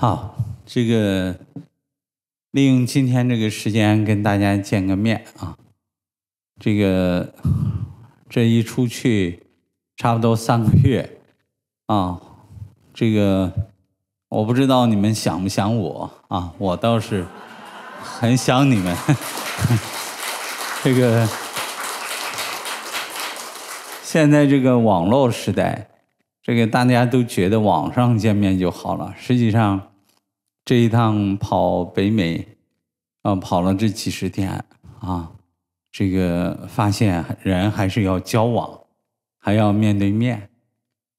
好，这个利用今天这个时间跟大家见个面啊。这个这一出去差不多三个月啊，这个我不知道你们想不想我啊，我倒是很想你们。这个现在这个网络时代。这个大家都觉得网上见面就好了，实际上这一趟跑北美，啊跑了这几十天啊，这个发现人还是要交往，还要面对面，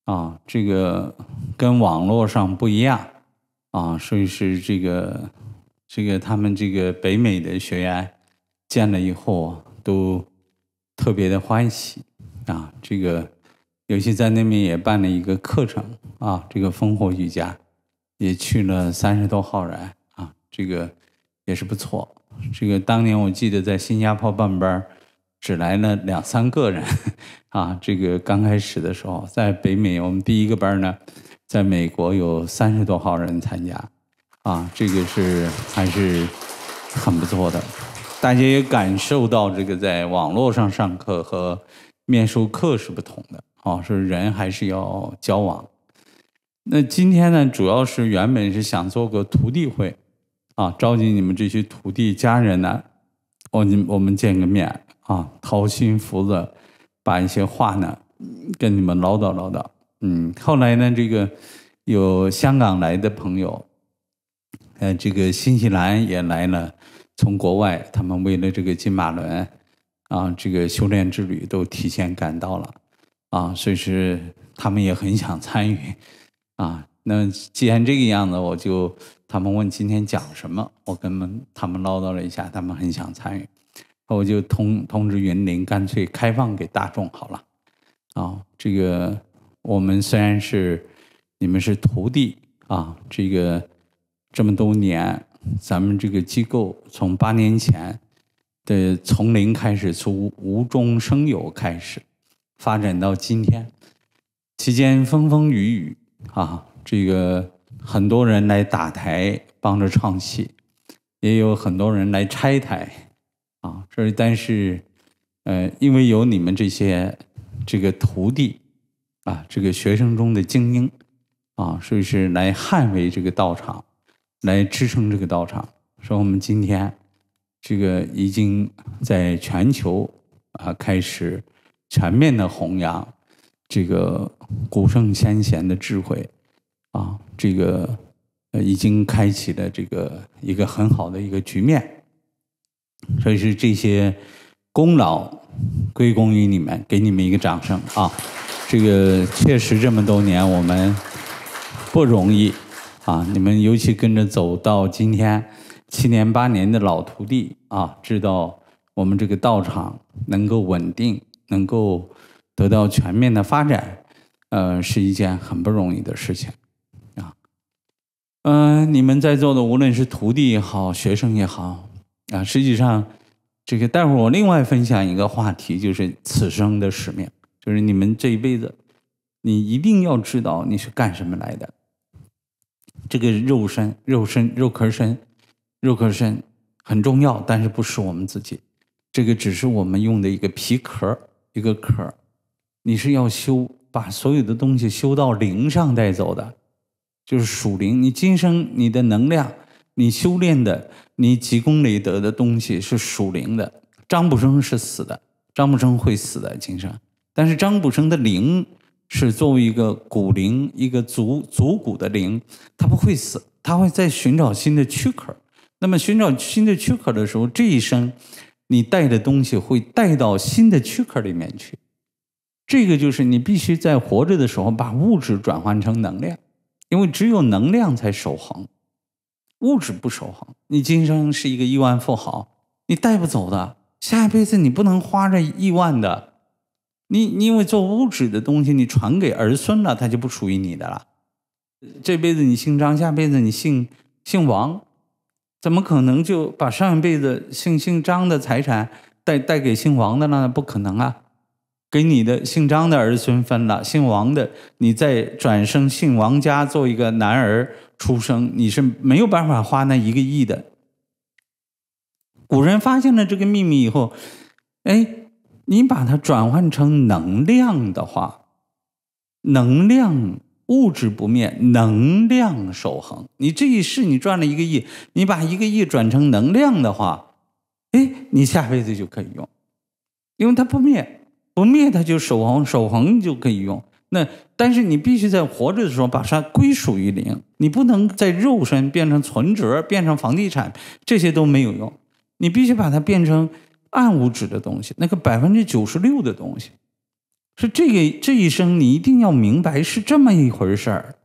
啊这个跟网络上不一样啊，所以是这个这个他们这个北美的学员见了以后都特别的欢喜啊，这个。尤其在那边也办了一个课程啊，这个烽火瑜伽也去了三十多号人啊，这个也是不错。这个当年我记得在新加坡办班只来了两三个人 啊。这个刚开始的时候，在北美我们第一个班呢，在美国有三十多号人参加啊，这个是还是很不错的。大家也感受到这个在网络上上课和面授课是不同的。啊，是人还是要交往？那今天呢，主要是原本是想做个徒弟会，啊，召集你们这些徒弟家人呢，我你我们见个面啊，掏心福子把一些话呢跟你们唠叨唠叨。嗯，后来呢，这个有香港来的朋友，嗯，这个新西兰也来了，从国外他们为了这个金马伦啊，这个修炼之旅都提前赶到了。啊，所以是他们也很想参与啊。那既然这个样子，我就他们问今天讲什么，我跟他们唠叨了一下，他们很想参与。我就通通知云林，干脆开放给大众好了。啊，这个我们虽然是你们是徒弟啊，这个这么多年，咱们这个机构从八年前的从零开始，从无无中生有开始。发展到今天，期间风风雨雨啊，这个很多人来打台帮着唱戏，也有很多人来拆台啊。所以，但是，呃，因为有你们这些这个徒弟啊，这个学生中的精英啊，所以是来捍卫这个道场，来支撑这个道场。说我们今天这个已经在全球啊开始。全面的弘扬这个古圣先贤的智慧啊，这个已经开启了这个一个很好的一个局面，所以是这些功劳归功于你们，给你们一个掌声啊！这个确实这么多年我们不容易啊，你们尤其跟着走到今天七年八年的老徒弟啊，知道我们这个道场能够稳定。能够得到全面的发展，呃，是一件很不容易的事情，啊，嗯，你们在座的无论是徒弟也好，学生也好，啊，实际上这个待会儿我另外分享一个话题，就是此生的使命，就是你们这一辈子，你一定要知道你是干什么来的。这个肉身、肉身、肉壳身、肉壳身很重要，但是不是我们自己，这个只是我们用的一个皮壳。一个壳，你是要修，把所有的东西修到零上带走的，就是属灵。你今生你的能量，你修炼的，你积功累德的东西是属灵的。张卜生是死的，张卜生会死的今生，但是张卜生的灵是作为一个骨灵，一个足足骨的灵，他不会死，他会在寻找新的躯壳。那么寻找新的躯壳的时候，这一生。你带的东西会带到新的躯壳里面去，这个就是你必须在活着的时候把物质转换成能量，因为只有能量才守恒，物质不守恒。你今生是一个亿万富豪，你带不走的，下一辈子你不能花这亿万的，你因为做物质的东西，你传给儿孙了，他就不属于你的了。这辈子你姓张，下辈子你姓姓王。怎么可能就把上一辈子姓姓张的财产带带给姓王的呢？不可能啊！给你的姓张的儿孙分了，姓王的，你再转生姓王家做一个男儿出生，你是没有办法花那一个亿的。古人发现了这个秘密以后，哎，你把它转换成能量的话，能量。物质不灭，能量守恒。你这一世你赚了一个亿，你把一个亿转成能量的话，哎，你下辈子就可以用，因为它不灭，不灭它就守恒，守恒就可以用。那但是你必须在活着的时候把它归属于零，你不能在肉身变成存折、变成房地产，这些都没有用。你必须把它变成暗物质的东西，那个百分之九十六的东西。是这个，这一生你一定要明白是这么一回事儿。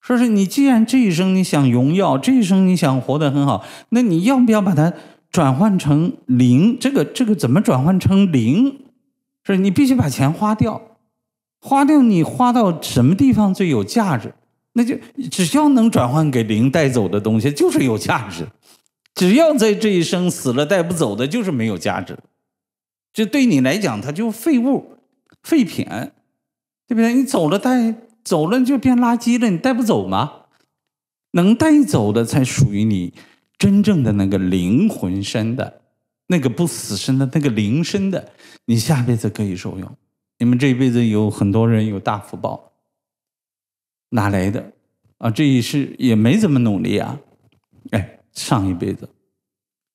说是你既然这一生你想荣耀，这一生你想活得很好，那你要不要把它转换成零？这个这个怎么转换成零？是，你必须把钱花掉，花掉你花到什么地方最有价值？那就只要能转换给零带走的东西就是有价值，只要在这一生死了带不走的就是没有价值，就对你来讲它就废物。废品，对不对？你走了带走了就变垃圾了，你带不走吗？能带走的才属于你真正的那个灵魂身的、那个不死身的、那个灵身的，你下辈子可以受用。你们这一辈子有很多人有大福报，哪来的啊？这也是也没怎么努力啊。哎，上一辈子，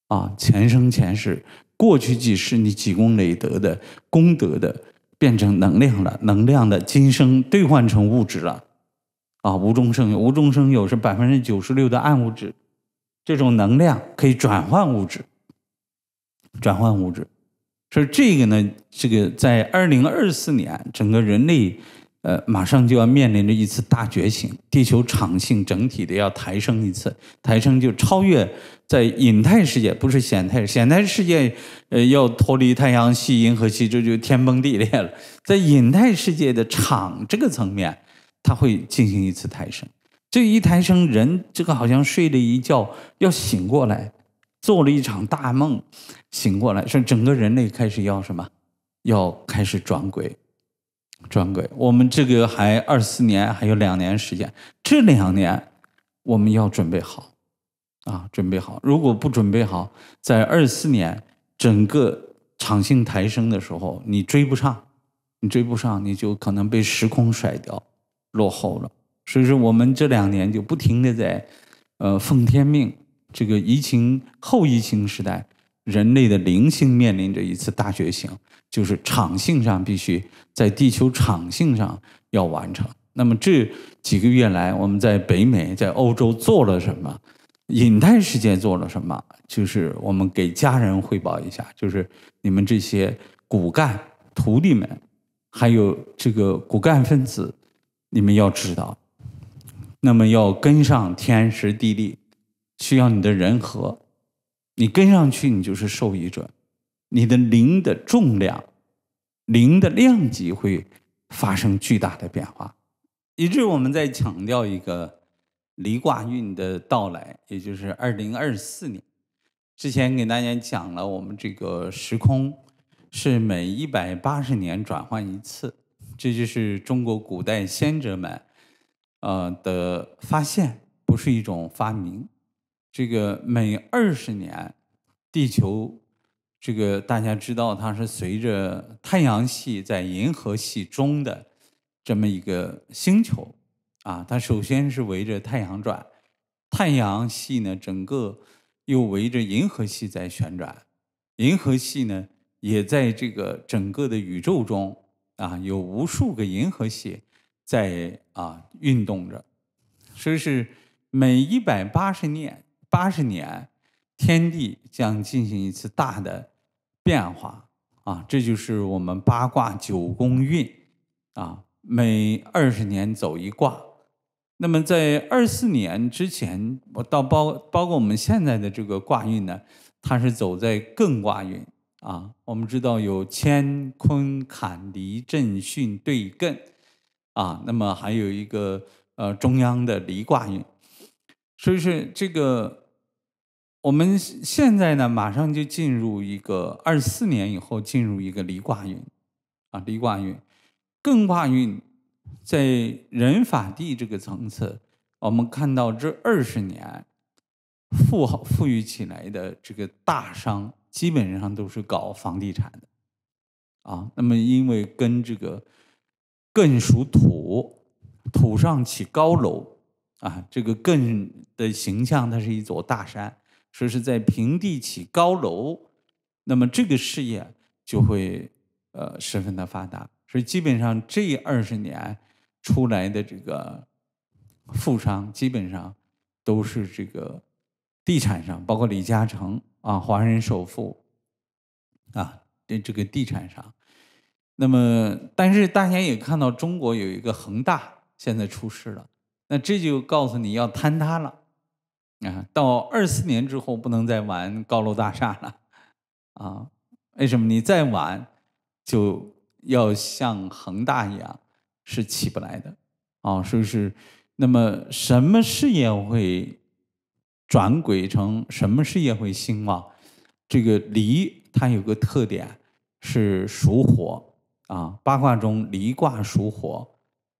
啊，前生前世过去几世你积功累德的功德的。变成能量了，能量的今生兑换成物质了，啊，无中生有，无中生有是百分之九十六的暗物质，这种能量可以转换物质，转换物质，所以这个呢，这个在二零二四年整个人类。呃，马上就要面临着一次大觉醒，地球场性整体的要抬升一次，抬升就超越在隐态世界，不是显态，显态世界，呃，要脱离太阳系、银河系，这就天崩地裂了。在隐态世界的场这个层面，它会进行一次抬升，这一抬升，人这个好像睡了一觉要醒过来，做了一场大梦，醒过来，说整个人类开始要什么，要开始转轨。专柜，我们这个还二四年，还有两年时间。这两年，我们要准备好，啊，准备好。如果不准备好，在二四年整个场性抬升的时候，你追不上，你追不上，你就可能被时空甩掉，落后了。所以说，我们这两年就不停的在，呃，奉天命。这个疫情后疫情时代，人类的灵性面临着一次大觉醒。就是场性上必须在地球场性上要完成。那么这几个月来，我们在北美、在欧洲做了什么？隐态世界做了什么？就是我们给家人汇报一下。就是你们这些骨干徒弟们，还有这个骨干分子，你们要知道。那么要跟上天时地利，需要你的人和。你跟上去，你就是受益者。你的零的重量。零的量级会发生巨大的变化，以致我们在强调一个离卦运的到来，也就是二零二四年之前，给大家讲了我们这个时空是每一百八十年转换一次，这就是中国古代先者们呃的发现，不是一种发明。这个每二十年，地球。这个大家知道，它是随着太阳系在银河系中的这么一个星球啊，它首先是围着太阳转，太阳系呢，整个又围着银河系在旋转，银河系呢，也在这个整个的宇宙中啊，有无数个银河系在啊运动着，所以是每一百八十年八十年，天地将进行一次大的。变化啊，这就是我们八卦九宫运啊，每二十年走一卦。那么在二四年之前，我到包包括我们现在的这个卦运呢，它是走在艮卦运啊。我们知道有乾坤坎离震巽兑艮啊，那么还有一个呃中央的离卦运，所以说这个。我们现在呢，马上就进入一个二四年以后进入一个离卦运，啊，离卦运，艮卦运，在人法地这个层次，我们看到这二十年富豪富裕起来的这个大商，基本上都是搞房地产的，啊，那么因为跟这个艮属土，土上起高楼，啊，这个艮的形象，它是一座大山。说是在平地起高楼，那么这个事业就会呃十分的发达。所以基本上这二十年出来的这个富商，基本上都是这个地产商，包括李嘉诚啊，华人首富啊的这个地产商。那么，但是大家也看到，中国有一个恒大现在出事了，那这就告诉你要坍塌了。到二四年之后，不能再玩高楼大厦了，啊？为什么你再玩，就要像恒大一样，是起不来的，啊？是不是？那么什么事业会转轨成什么事业会兴旺？这个离它有个特点是属火啊，八卦中离卦属火，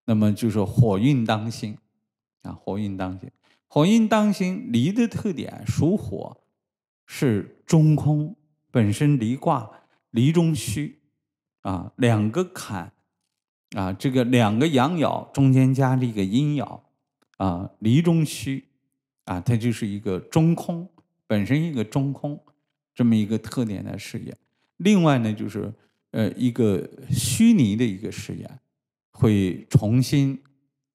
那么就是火运当兴，啊，火运当行。火印当心，离的特点属火，是中空。本身离卦，离中虚，啊，两个坎，啊，这个两个阳爻中间加了一个阴爻，啊，离中虚，啊，它就是一个中空，本身一个中空，这么一个特点的事业。另外呢，就是呃，一个虚拟的一个事业，会重新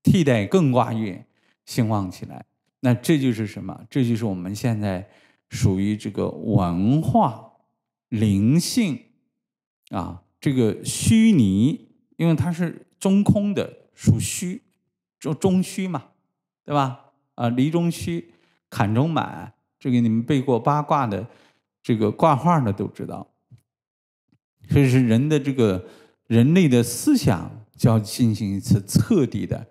替代艮卦运兴旺起来。那这就是什么？这就是我们现在属于这个文化灵性啊，这个虚拟，因为它是中空的，属虚，中中虚嘛，对吧？啊，离中虚，坎中满，这个你们背过八卦的，这个挂画的都知道。所以是人的这个人类的思想，就要进行一次彻底的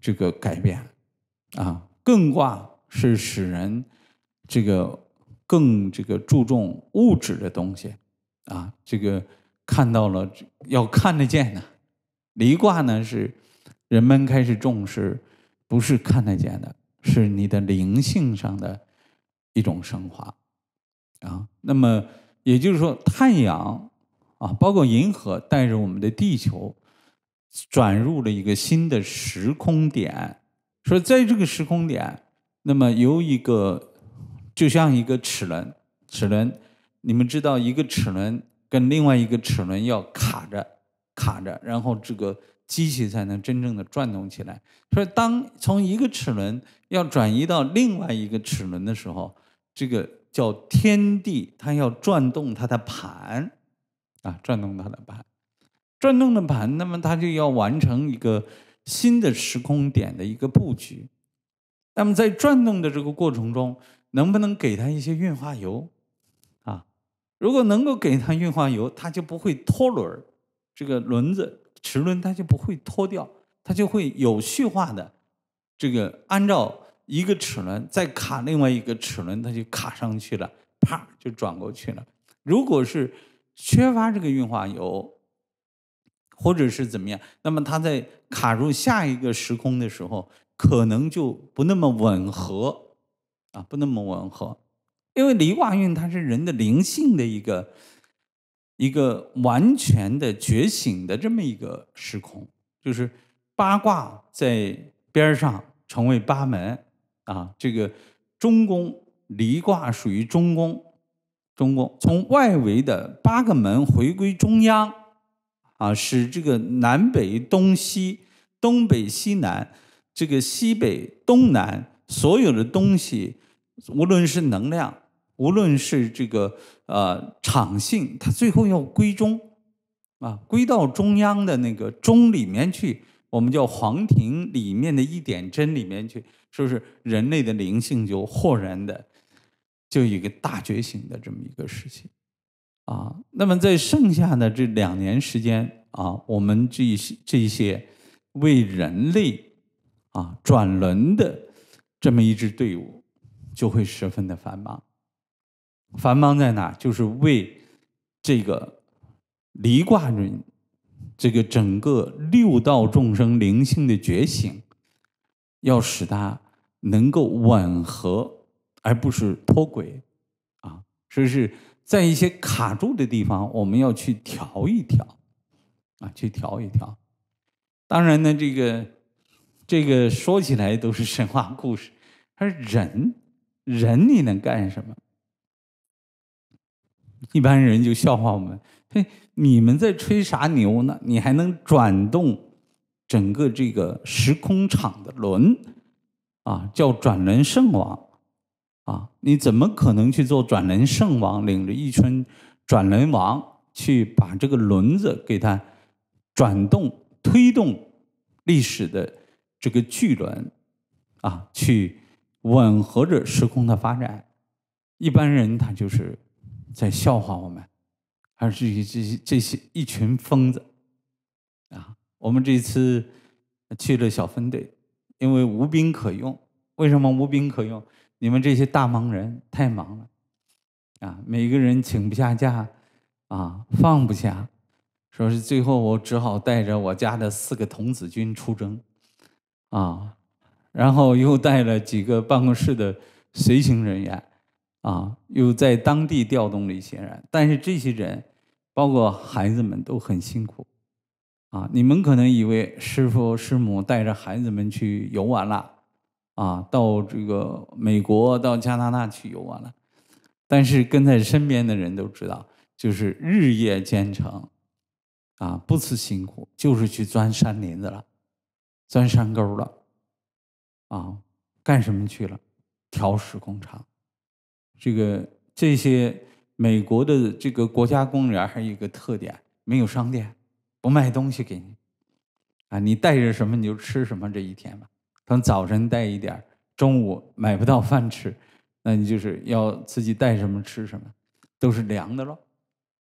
这个改变。啊，艮卦是使人这个更这个注重物质的东西，啊，这个看到了要看得见的；离卦呢是人们开始重视不是看得见的，是你的灵性上的一种升华。啊，那么也就是说，太阳啊，包括银河带着我们的地球转入了一个新的时空点。所以，在这个时空点，那么由一个就像一个齿轮，齿轮，你们知道，一个齿轮跟另外一个齿轮要卡着，卡着，然后这个机器才能真正的转动起来。所以，当从一个齿轮要转移到另外一个齿轮的时候，这个叫天地，它要转动它的盘，啊，转动它的盘，转动的盘，那么它就要完成一个。新的时空点的一个布局，那么在转动的这个过程中，能不能给它一些润滑油？啊，如果能够给它润滑油，它就不会脱轮儿，这个轮子、齿轮它就不会脱掉，它就会有序化的这个按照一个齿轮再卡另外一个齿轮，它就卡上去了，啪就转过去了。如果是缺乏这个润滑油，或者是怎么样？那么它在卡入下一个时空的时候，可能就不那么吻合啊，不那么吻合。因为离卦运它是人的灵性的一个一个完全的觉醒的这么一个时空，就是八卦在边儿上成为八门啊，这个中宫离卦属于中宫，中宫从外围的八个门回归中央。啊，使这个南北东西、东北西南、这个西北东南所有的东西，无论是能量，无论是这个呃场性，它最后要归中，啊，归到中央的那个中里面去，我们叫皇庭里面的一点真里面去，是不是？人类的灵性就豁然的，就一个大觉醒的这么一个事情。啊，那么在剩下的这两年时间啊，我们这些这些为人类啊转轮的这么一支队伍，就会十分的繁忙。繁忙在哪？就是为这个离卦人，这个整个六道众生灵性的觉醒，要使他能够吻合，而不是脱轨啊，所以是。在一些卡住的地方，我们要去调一调，啊，去调一调。当然呢，这个这个说起来都是神话故事，而人，人你能干什么？一般人就笑话我们，嘿，你们在吹啥牛呢？你还能转动整个这个时空场的轮，啊，叫转轮圣王。啊！你怎么可能去做转轮圣王，领着一群转轮王去把这个轮子给它转动、推动历史的这个巨轮啊？去吻合着时空的发展。一般人他就是在笑话我们，而是一这这些一群疯子啊！我们这次去了小分队，因为无兵可用。为什么无兵可用？你们这些大忙人太忙了，啊，每个人请不下假，啊，放不下，说是最后我只好带着我家的四个童子军出征，啊，然后又带了几个办公室的随行人员，啊，又在当地调动了一些人，但是这些人，包括孩子们都很辛苦，啊，你们可能以为师傅师母带着孩子们去游玩了。啊，到这个美国、到加拿大去游玩了，但是跟在身边的人都知道，就是日夜兼程，啊，不吃辛苦就是去钻山林子了，钻山沟了，啊，干什么去了？调试工厂，这个这些美国的这个国家公园还有一个特点，没有商店，不卖东西给你，啊，你带着什么你就吃什么这一天吧。从早晨带一点中午买不到饭吃，那你就是要自己带什么吃什么，都是凉的了，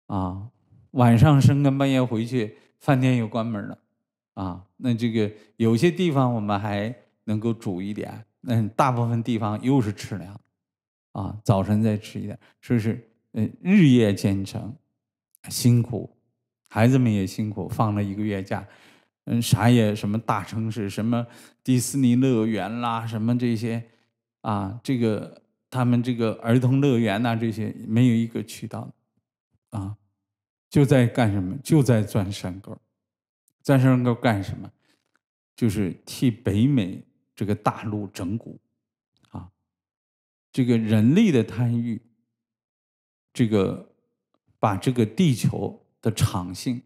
啊！晚上深更半夜回去，饭店又关门了，啊！那这个有些地方我们还能够煮一点，那大部分地方又是吃凉，啊！早晨再吃一点，说是嗯日夜兼程，辛苦，孩子们也辛苦，放了一个月假。嗯，啥也什么大城市，什么迪士尼乐园啦，什么这些啊，这个他们这个儿童乐园呐，这些没有一个渠道，啊，就在干什么？就在钻山沟钻山沟干什么？就是替北美这个大陆整蛊，啊，这个人类的贪欲，这个把这个地球的场性，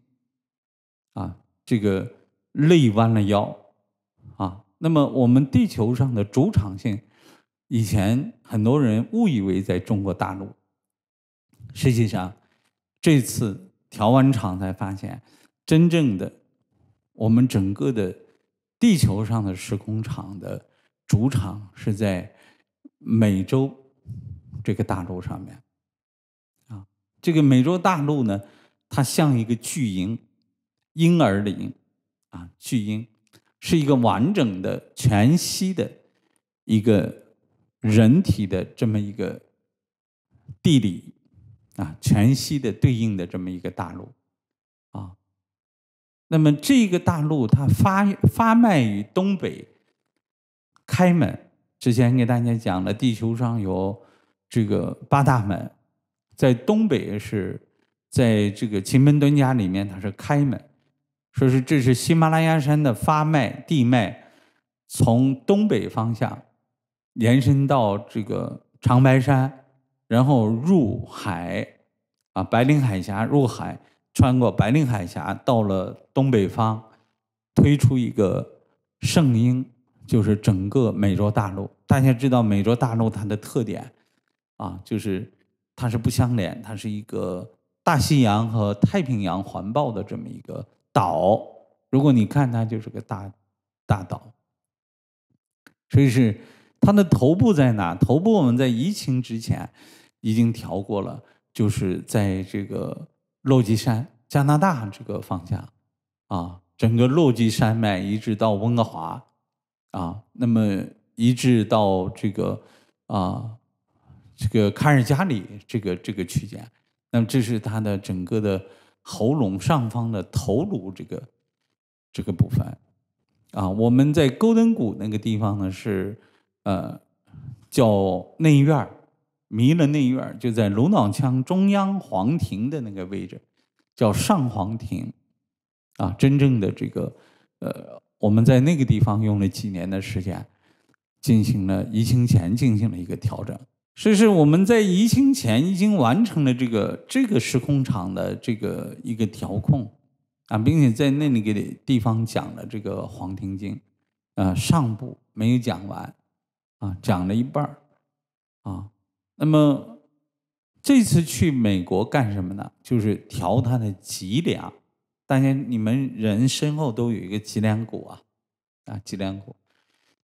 啊，这个。累弯了腰，啊！那么我们地球上的主场性，以前很多人误以为在中国大陆，实际上这次调完场才发现，真正的我们整个的地球上的时空场的主场是在美洲这个大陆上面，啊！这个美洲大陆呢，它像一个巨婴，婴儿的婴。巨婴是一个完整的全息的一个人体的这么一个地理啊，全息的对应的这么一个大陆啊。那么这个大陆它发发脉于东北开门，之前给大家讲了，地球上有这个八大门，在东北是在这个奇门遁甲里面，它是开门。说是这是喜马拉雅山的发脉地脉，从东北方向延伸到这个长白山，然后入海啊，白令海峡入海，穿过白令海峡到了东北方，推出一个圣婴，就是整个美洲大陆。大家知道美洲大陆它的特点啊，就是它是不相连，它是一个大西洋和太平洋环抱的这么一个。岛，如果你看它就是个大，大岛。所以是它的头部在哪？头部我们在疫情之前已经调过了，就是在这个落基山加拿大这个方向，啊，整个落基山脉一直到温哥华，啊，那么一直到这个啊，这个卡尔加里这个这个区间，那么这是它的整个的。喉咙上方的头颅这个这个部分，啊，我们在勾登谷那个地方呢是呃叫内院儿，勒内院儿就在颅脑腔中央黄庭的那个位置，叫上黄庭，啊，真正的这个呃我们在那个地方用了几年的时间进行了移情前进行了一个调整。这是，我们在移情前已经完成了这个这个时空场的这个一个调控啊，并且在那个地方讲了这个黄庭经，啊上部没有讲完，啊讲了一半儿，啊那么这次去美国干什么呢？就是调他的脊梁，大家你们人身后都有一个脊梁骨啊，啊脊梁骨，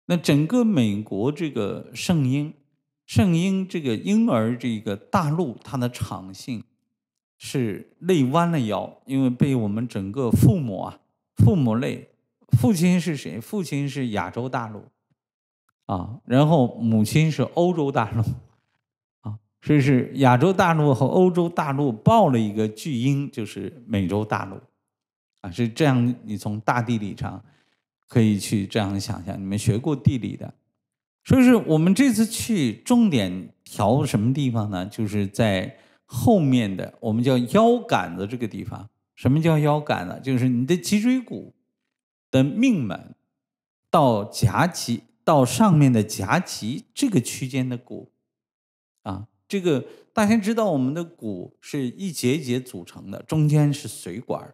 那整个美国这个圣婴。圣婴这个婴儿，这个大陆它的场性是累弯了腰，因为被我们整个父母啊，父母累。父亲是谁？父亲是亚洲大陆，啊，然后母亲是欧洲大陆，啊，所以是亚洲大陆和欧洲大陆抱了一个巨婴，就是美洲大陆，啊，是这样。你从大地理上可以去这样想象，你们学过地理的。所以是我们这次去重点调什么地方呢？就是在后面的我们叫腰杆子这个地方。什么叫腰杆呢？就是你的脊椎骨的命门到夹脊到上面的夹脊这个区间的骨啊。这个大家知道，我们的骨是一节一节组成的，中间是水管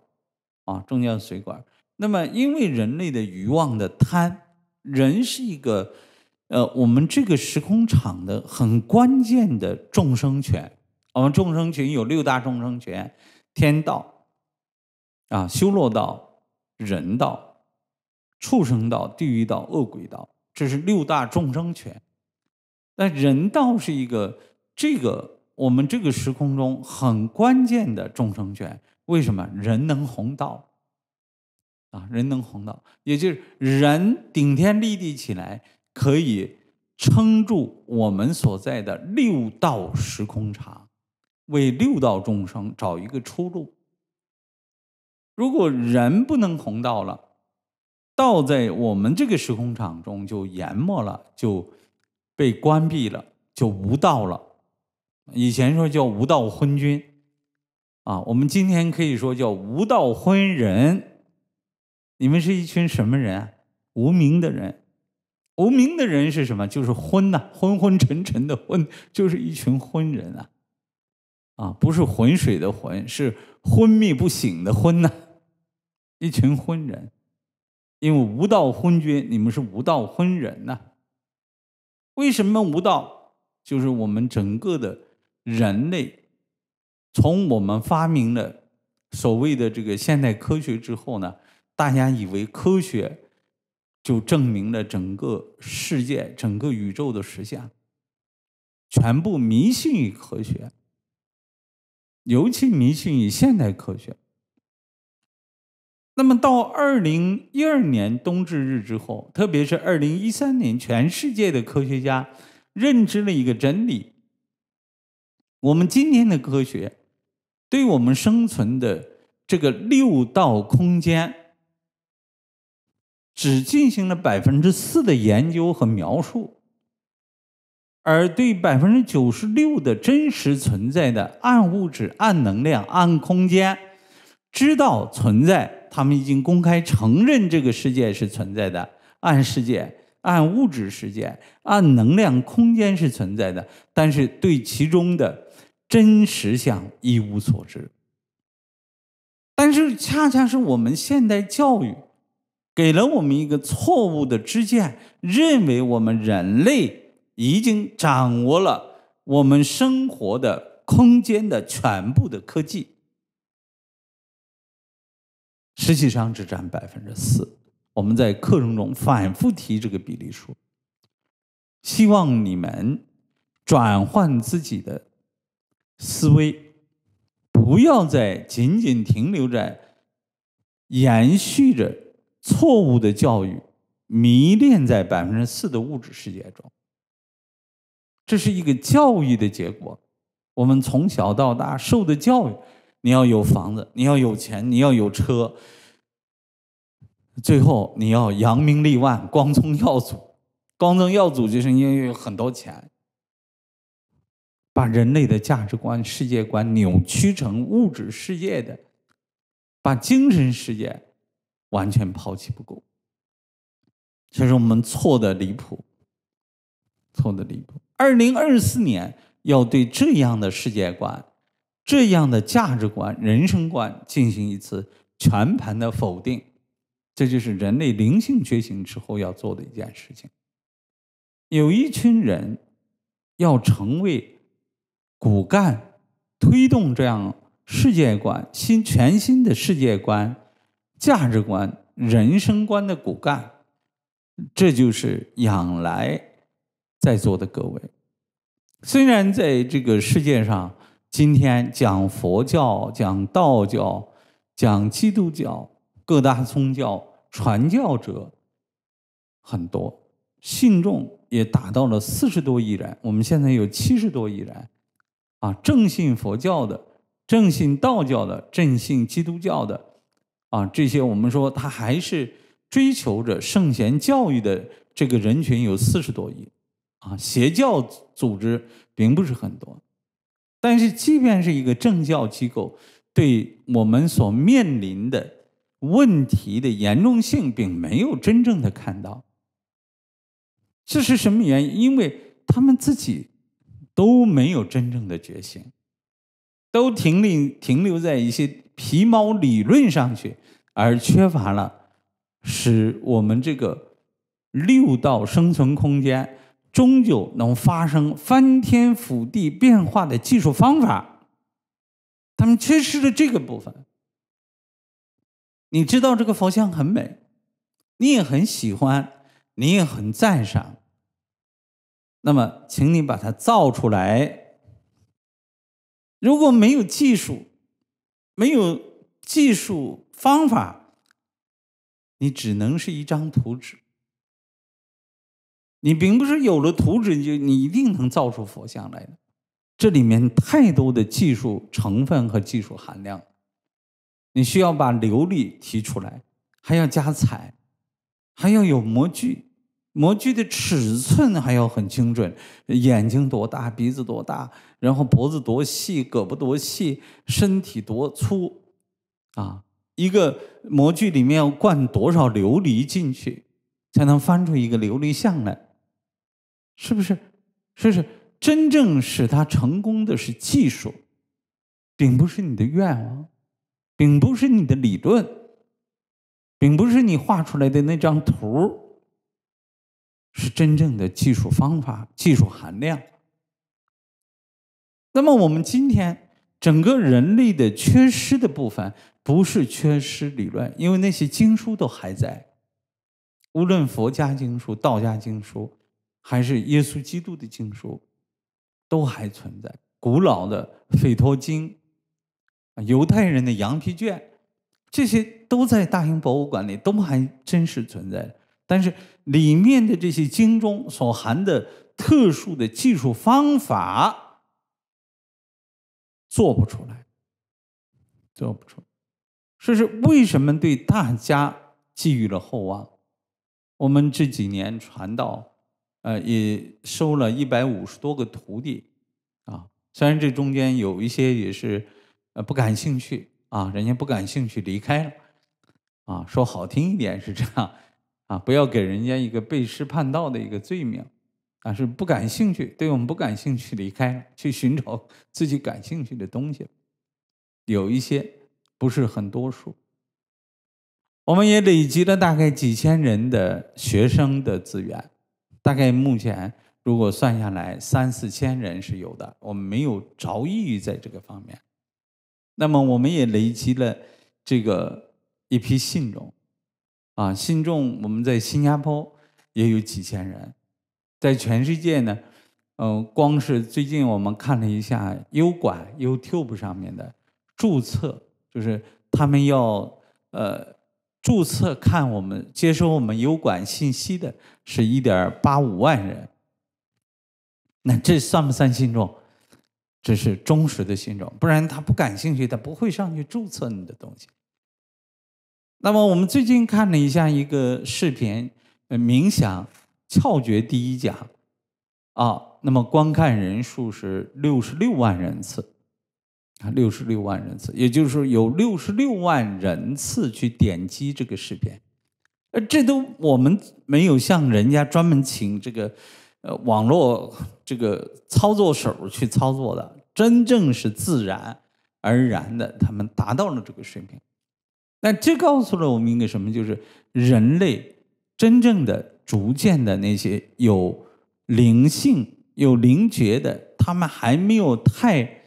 啊，中间是水管那么因为人类的欲望的贪，人是一个。呃，我们这个时空场的很关键的众生权，我们众生群有六大众生权：天道、啊修罗道、人道、畜生道、地狱道、恶鬼道。这是六大众生权。那人道是一个这个我们这个时空中很关键的众生权，为什么人能弘道？啊，人能弘道，也就是人顶天立地起来。可以撑住我们所在的六道时空场，为六道众生找一个出路。如果人不能弘道了，道在我们这个时空场中就淹没了，就被关闭了，就无道了。以前说叫无道昏君，啊，我们今天可以说叫无道昏人。你们是一群什么人？无名的人。无名的人是什么？就是昏呐，昏昏沉沉的昏，就是一群昏人啊！啊，不是浑水的浑，是昏迷不醒的昏呐，一群昏人，因为无道昏君，你们是无道昏人呐。为什么无道？就是我们整个的人类，从我们发明了所谓的这个现代科学之后呢，大家以为科学。就证明了整个世界、整个宇宙的实相，全部迷信于科学，尤其迷信于现代科学。那么，到二零一二年冬至日之后，特别是二零一三年，全世界的科学家认知了一个真理：我们今天的科学，对我们生存的这个六道空间。只进行了百分之四的研究和描述，而对百分之九十六的真实存在的暗物质、暗能量、暗空间，知道存在，他们已经公开承认这个世界是存在的，暗世界、暗物质世界、暗能量空间是存在的，但是对其中的真实相一无所知。但是，恰恰是我们现代教育。给了我们一个错误的知见，认为我们人类已经掌握了我们生活的空间的全部的科技，实际上只占百分之四。我们在课程中反复提这个比例数，希望你们转换自己的思维，不要再仅仅停留在延续着。错误的教育，迷恋在百分之四的物质世界中，这是一个教育的结果。我们从小到大受的教育，你要有房子，你要有钱，你要有车，最后你要扬名立万、光宗耀祖。光宗耀祖就是因为有很多钱，把人类的价值观、世界观扭曲成物质世界的，把精神世界。完全抛弃不够，这是我们错的离谱，错的离谱。二零二四年要对这样的世界观、这样的价值观、人生观进行一次全盘的否定，这就是人类灵性觉醒之后要做的一件事情。有一群人要成为骨干，推动这样世界观新全新的世界观。价值观、人生观的骨干，这就是养来在座的各位。虽然在这个世界上，今天讲佛教、讲道教、讲基督教，各大宗教传教者很多，信众也达到了四十多亿人。我们现在有七十多亿人，啊，正信佛教的、正信道教的、正信基督教的。啊，这些我们说他还是追求着圣贤教育的这个人群有四十多亿，啊，邪教组织并不是很多，但是即便是一个政教机构，对我们所面临的问题的严重性并没有真正的看到，这是什么原因？因为他们自己都没有真正的觉醒，都停留停留在一些。皮毛理论上去，而缺乏了使我们这个六道生存空间终究能发生翻天覆地变化的技术方法，他们缺失了这个部分。你知道这个佛像很美，你也很喜欢，你也很赞赏。那么，请你把它造出来。如果没有技术，没有技术方法，你只能是一张图纸。你并不是有了图纸你就你一定能造出佛像来的，这里面太多的技术成分和技术含量。你需要把琉璃提出来，还要加彩，还要有模具。模具的尺寸还要很精准，眼睛多大，鼻子多大，然后脖子多细，胳膊多细，身体多粗，啊，一个模具里面要灌多少琉璃进去，才能翻出一个琉璃像来？是不是？是不是？真正使他成功的是技术，并不是你的愿望，并不是你的理论，并不是你画出来的那张图。是真正的技术方法、技术含量。那么，我们今天整个人类的缺失的部分，不是缺失理论，因为那些经书都还在。无论佛家经书、道家经书，还是耶稣基督的经书，都还存在。古老的《吠陀经》，犹太人的羊皮卷，这些都在大英博物馆里，都还真实存在。但是里面的这些经中所含的特殊的技术方法做不出来，做不出来，这是为什么对大家寄予了厚望？我们这几年传道，呃，也收了一百五十多个徒弟啊。虽然这中间有一些也是呃不感兴趣啊，人家不感兴趣离开了，啊，说好听一点是这样。啊，不要给人家一个背师叛道的一个罪名，啊，是不感兴趣，对我们不感兴趣，离开去寻找自己感兴趣的东西。有一些不是很多数，我们也累积了大概几千人的学生的资源，大概目前如果算下来三四千人是有的。我们没有着意于在这个方面。那么，我们也累积了这个一批信众。啊，信众，我们在新加坡也有几千人，在全世界呢。嗯，光是最近我们看了一下优管 YouTube 上面的注册，就是他们要呃注册看我们接收我们优管信息的是一点八五万人。那这算不算信众？这是忠实的信众，不然他不感兴趣，他不会上去注册你的东西。那么我们最近看了一下一个视频，呃，冥想窍诀第一讲，啊，那么观看人数是六十六万人次，啊，六十六万人次，也就是说有六十六万人次去点击这个视频，呃，这都我们没有向人家专门请这个，呃，网络这个操作手去操作的，真正是自然而然的，他们达到了这个水平。那这告诉了我们一个什么？就是人类真正的、逐渐的那些有灵性、有灵觉的，他们还没有太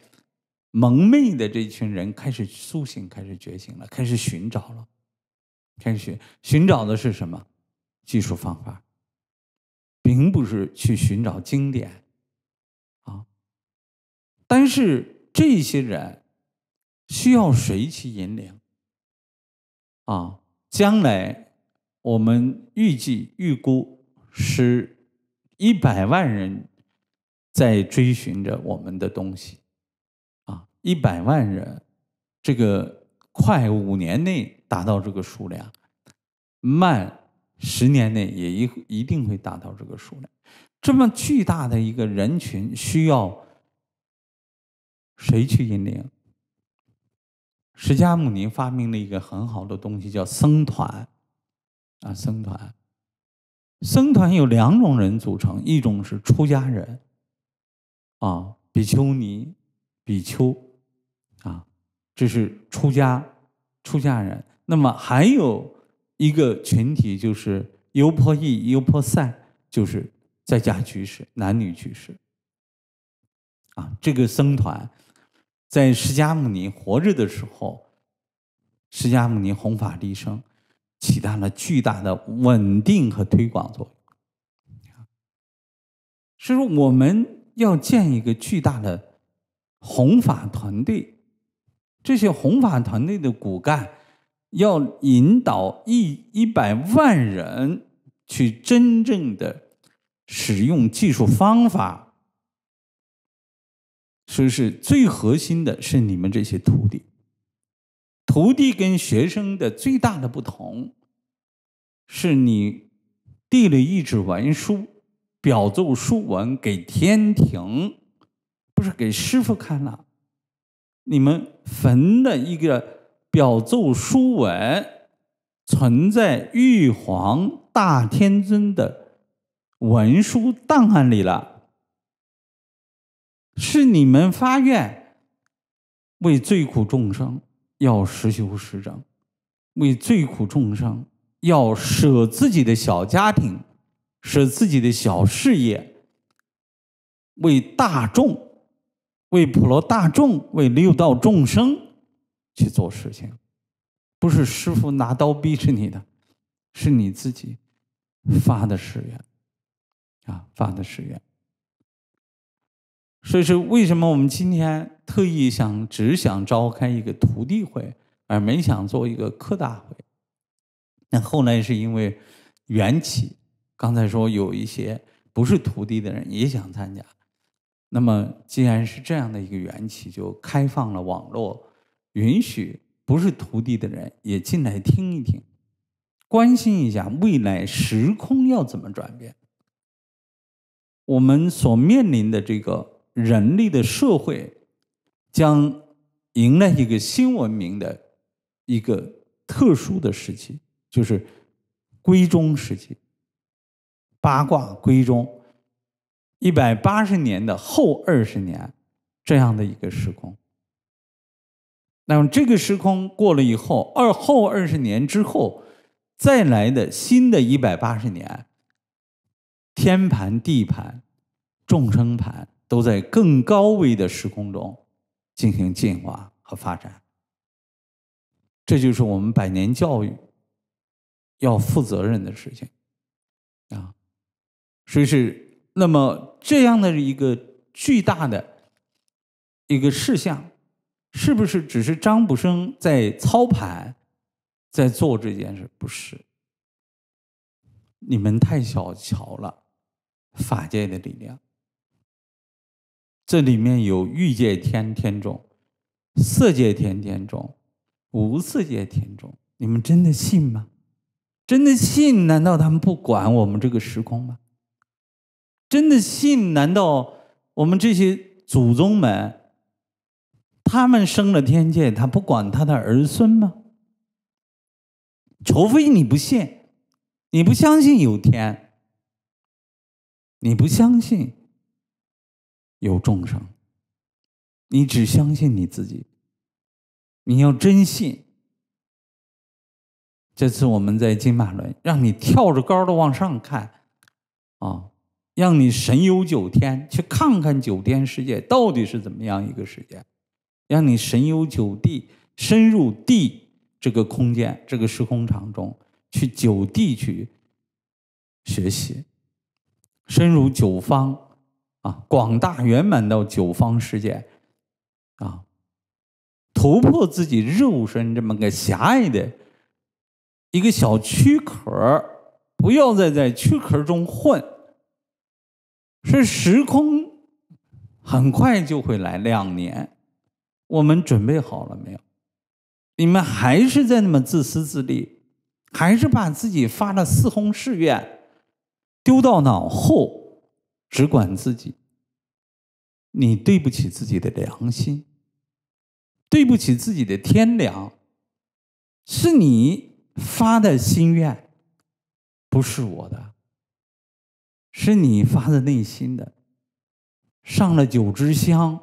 蒙昧的这群人，开始苏醒，开始觉醒了，开始寻找了，开始寻寻找的是什么？技术方法，并不是去寻找经典啊。但是这些人需要谁去引领？啊，将来我们预计预估是一百万人在追寻着我们的东西。啊，一百万人，这个快五年内达到这个数量，慢十年内也一一定会达到这个数量。这么巨大的一个人群，需要谁去引领？释迦牟尼发明了一个很好的东西，叫僧团，啊，僧团，僧团有两种人组成，一种是出家人，啊，比丘尼、比丘，啊，这是出家出家人。那么还有一个群体就是优婆夷、优婆塞，就是在家居士、男女居士，啊，这个僧团。在释迦牟尼活着的时候，释迦牟尼弘法利生，起到了巨大的稳定和推广作用。所以说，我们要建一个巨大的弘法团队，这些弘法团队的骨干要引导一一百万人去真正的使用技术方法。说是最核心的是你们这些徒弟，徒弟跟学生的最大的不同，是你递了一纸文书，表奏书文给天庭，不是给师傅看了，你们焚的一个表奏书文，存在玉皇大天尊的文书档案里了。是你们发愿为最苦众生要实修实证，为最苦众生要舍自己的小家庭，舍自己的小事业，为大众，为普罗大众，为六道众生去做事情，不是师傅拿刀逼着你的，是你自己发的誓愿，啊，发的誓愿。所以说，为什么我们今天特意想只想召开一个徒弟会，而没想做一个课大会？那后来是因为缘起。刚才说有一些不是徒弟的人也想参加，那么既然是这样的一个缘起，就开放了网络，允许不是徒弟的人也进来听一听，关心一下未来时空要怎么转变，我们所面临的这个。人类的社会将迎来一个新文明的一个特殊的时期，就是归中时期。八卦归中，一百八十年的后二十年这样的一个时空。那么这个时空过了以后，二后二十年之后，再来的新的一百八十年，天盘地盘众生盘。都在更高维的时空中进行进化和发展，这就是我们百年教育要负责任的事情啊！所以是那么这样的一个巨大的一个事项，是不是只是张卜生在操盘、在做这件事？不是，你们太小瞧了法界的力量。这里面有欲界天天种，色界天天种，无色界天种。你们真的信吗？真的信？难道他们不管我们这个时空吗？真的信？难道我们这些祖宗们，他们升了天界，他不管他的儿孙吗？除非你不信，你不相信有天，你不相信。有众生，你只相信你自己。你要真信，这次我们在金马伦，让你跳着高的往上看，啊，让你神游九天，去看看九天世界到底是怎么样一个世界；，让你神游九地，深入地这个空间、这个时空场中，去九地去学习，深入九方。啊，广大圆满到九方世界，啊，突破自己肉身这么个狭隘的一个小躯壳不要再在躯壳中混。是时空很快就会来，两年，我们准备好了没有？你们还是在那么自私自利，还是把自己发的四弘誓愿丢到脑后？只管自己，你对不起自己的良心，对不起自己的天良，是你发的心愿，不是我的，是你发自内心的，上了九支香，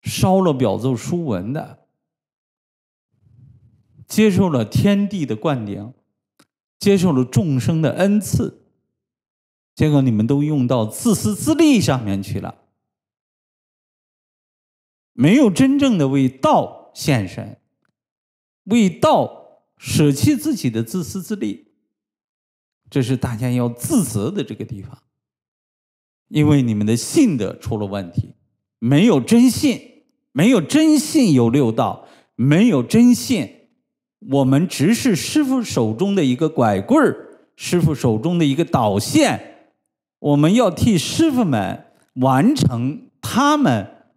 烧了表奏书文的，接受了天地的灌顶，接受了众生的恩赐。结果你们都用到自私自利上面去了，没有真正的为道献身，为道舍弃自己的自私自利，这是大家要自责的这个地方。因为你们的信德出了问题，没有真信，没有真信有六道，没有真信，我们只是师傅手中的一个拐棍儿，师傅手中的一个导线。我们要替师傅们完成他们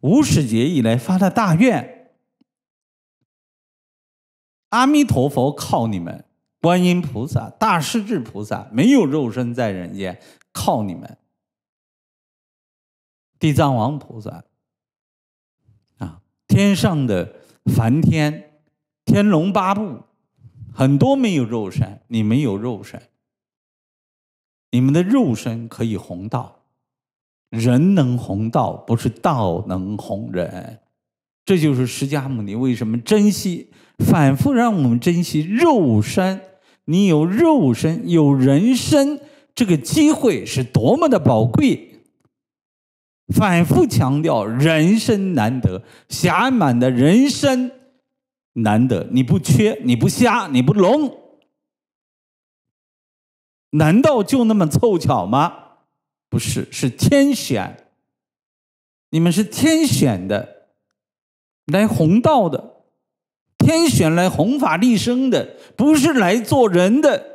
五始劫以来发的大愿。阿弥陀佛，靠你们！观音菩萨、大势至菩萨没有肉身在人间，靠你们！地藏王菩萨，啊，天上的梵天、天龙八部，很多没有肉身，你们有肉身。你们的肉身可以弘道，人能弘道，不是道能弘人。这就是释迦牟尼为什么珍惜，反复让我们珍惜肉身。你有肉身，有人身，这个机会是多么的宝贵。反复强调人生难得，瞎满的人生难得，你不缺，你不瞎，你不聋。难道就那么凑巧吗？不是，是天选。你们是天选的，来弘道的，天选来弘法立身的，不是来做人的。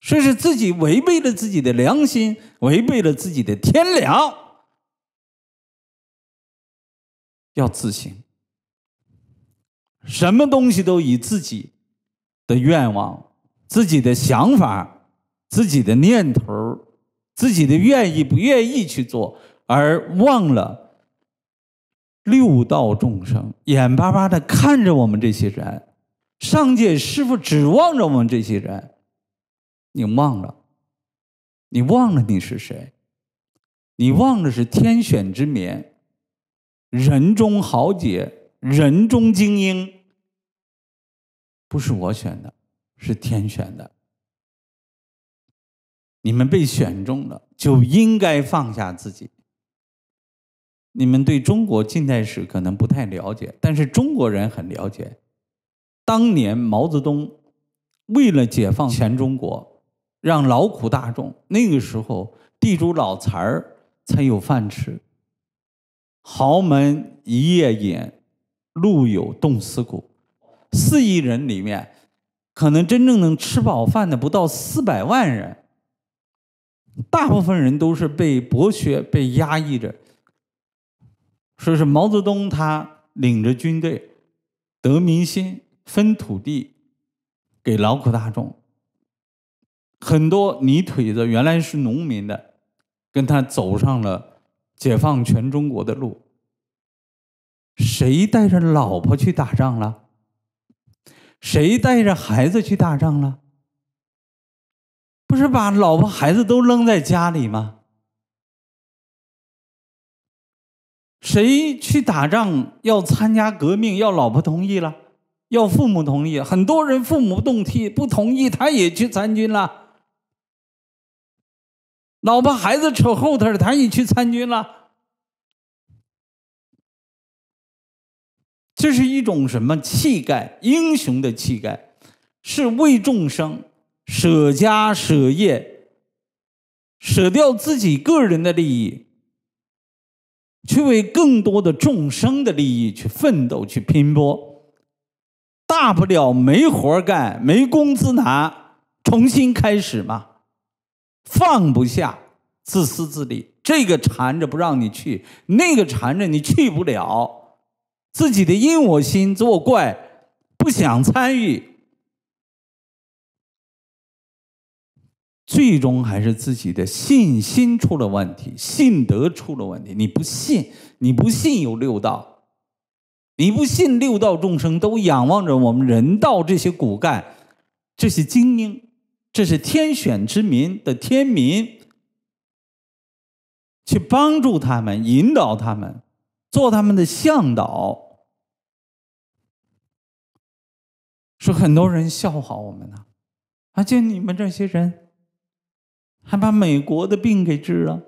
说是自己违背了自己的良心，违背了自己的天良，要自省。什么东西都以自己。的愿望、自己的想法、自己的念头、自己的愿意不愿意去做，而忘了六道众生，眼巴巴的看着我们这些人，上界师傅指望着我们这些人，你忘了，你忘了你是谁，你忘了是天选之民，人中豪杰，人中精英。不是我选的，是天选的。你们被选中了，就应该放下自己。你们对中国近代史可能不太了解，但是中国人很了解。当年毛泽东为了解放全中国，让劳苦大众，那个时候地主老财儿才有饭吃。豪门一夜隐，路有冻死骨。四亿人里面，可能真正能吃饱饭的不到四百万人，大部分人都是被剥削、被压抑着。说是毛泽东他领着军队得民心，分土地给劳苦大众，很多泥腿子原来是农民的，跟他走上了解放全中国的路。谁带着老婆去打仗了？谁带着孩子去打仗了？不是把老婆孩子都扔在家里吗？谁去打仗要参加革命要老婆同意了，要父母同意？很多人父母动替不同意，他也去参军了。老婆孩子扯后腿，他也去参军了。这是一种什么气概？英雄的气概，是为众生舍家舍业，舍掉自己个人的利益，去为更多的众生的利益去奋斗去拼搏。大不了没活干，没工资拿，重新开始嘛。放不下，自私自利，这个缠着不让你去，那个缠着你去不了。自己的因我心作怪，不想参与，最终还是自己的信心出了问题，信德出了问题。你不信，你不信有六道，你不信六道众生都仰望着我们人道这些骨干、这些精英、这是天选之民的天民，去帮助他们，引导他们。做他们的向导，是很多人笑话我们呢。啊，就你们这些人，还把美国的病给治了，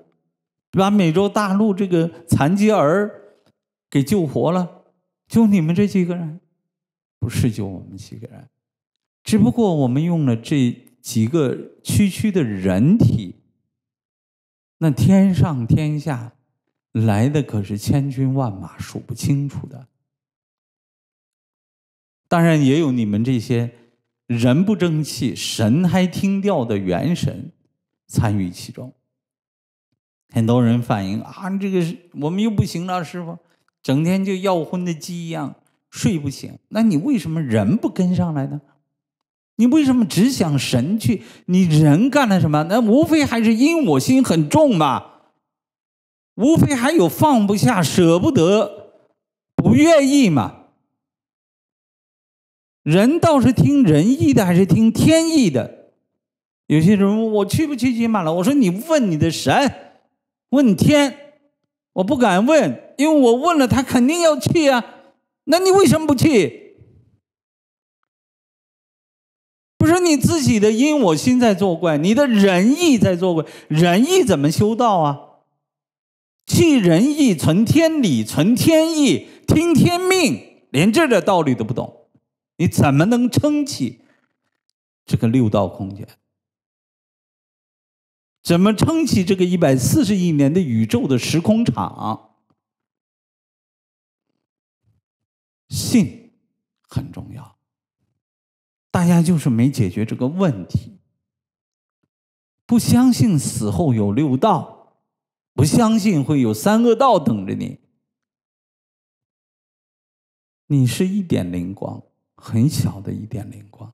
把美洲大陆这个残疾儿给救活了。就你们这几个人，不是就我们几个人，只不过我们用了这几个区区的人体，那天上天下。来的可是千军万马，数不清楚的。当然也有你们这些人不争气、神还听调的元神参与其中。很多人反映啊，这个我们又不行了，师傅整天就要昏的鸡一样睡不醒。那你为什么人不跟上来呢？你为什么只想神去？你人干了什么？那无非还是因我心很重嘛。无非还有放不下、舍不得、不愿意嘛。人倒是听仁义的，还是听天意的？有些人，我去不去金马了？我说你问你的神，问天，我不敢问，因为我问了，他肯定要去啊。那你为什么不去？不是你自己的因我心在作怪，你的仁义在作怪。仁义怎么修道啊？弃仁义，存天理，存天意，听天命。连这点道理都不懂，你怎么能撑起这个六道空间？怎么撑起这个一百四十亿年的宇宙的时空场？信很重要，大家就是没解决这个问题，不相信死后有六道。不相信会有三恶道等着你。你是一点灵光，很小的一点灵光。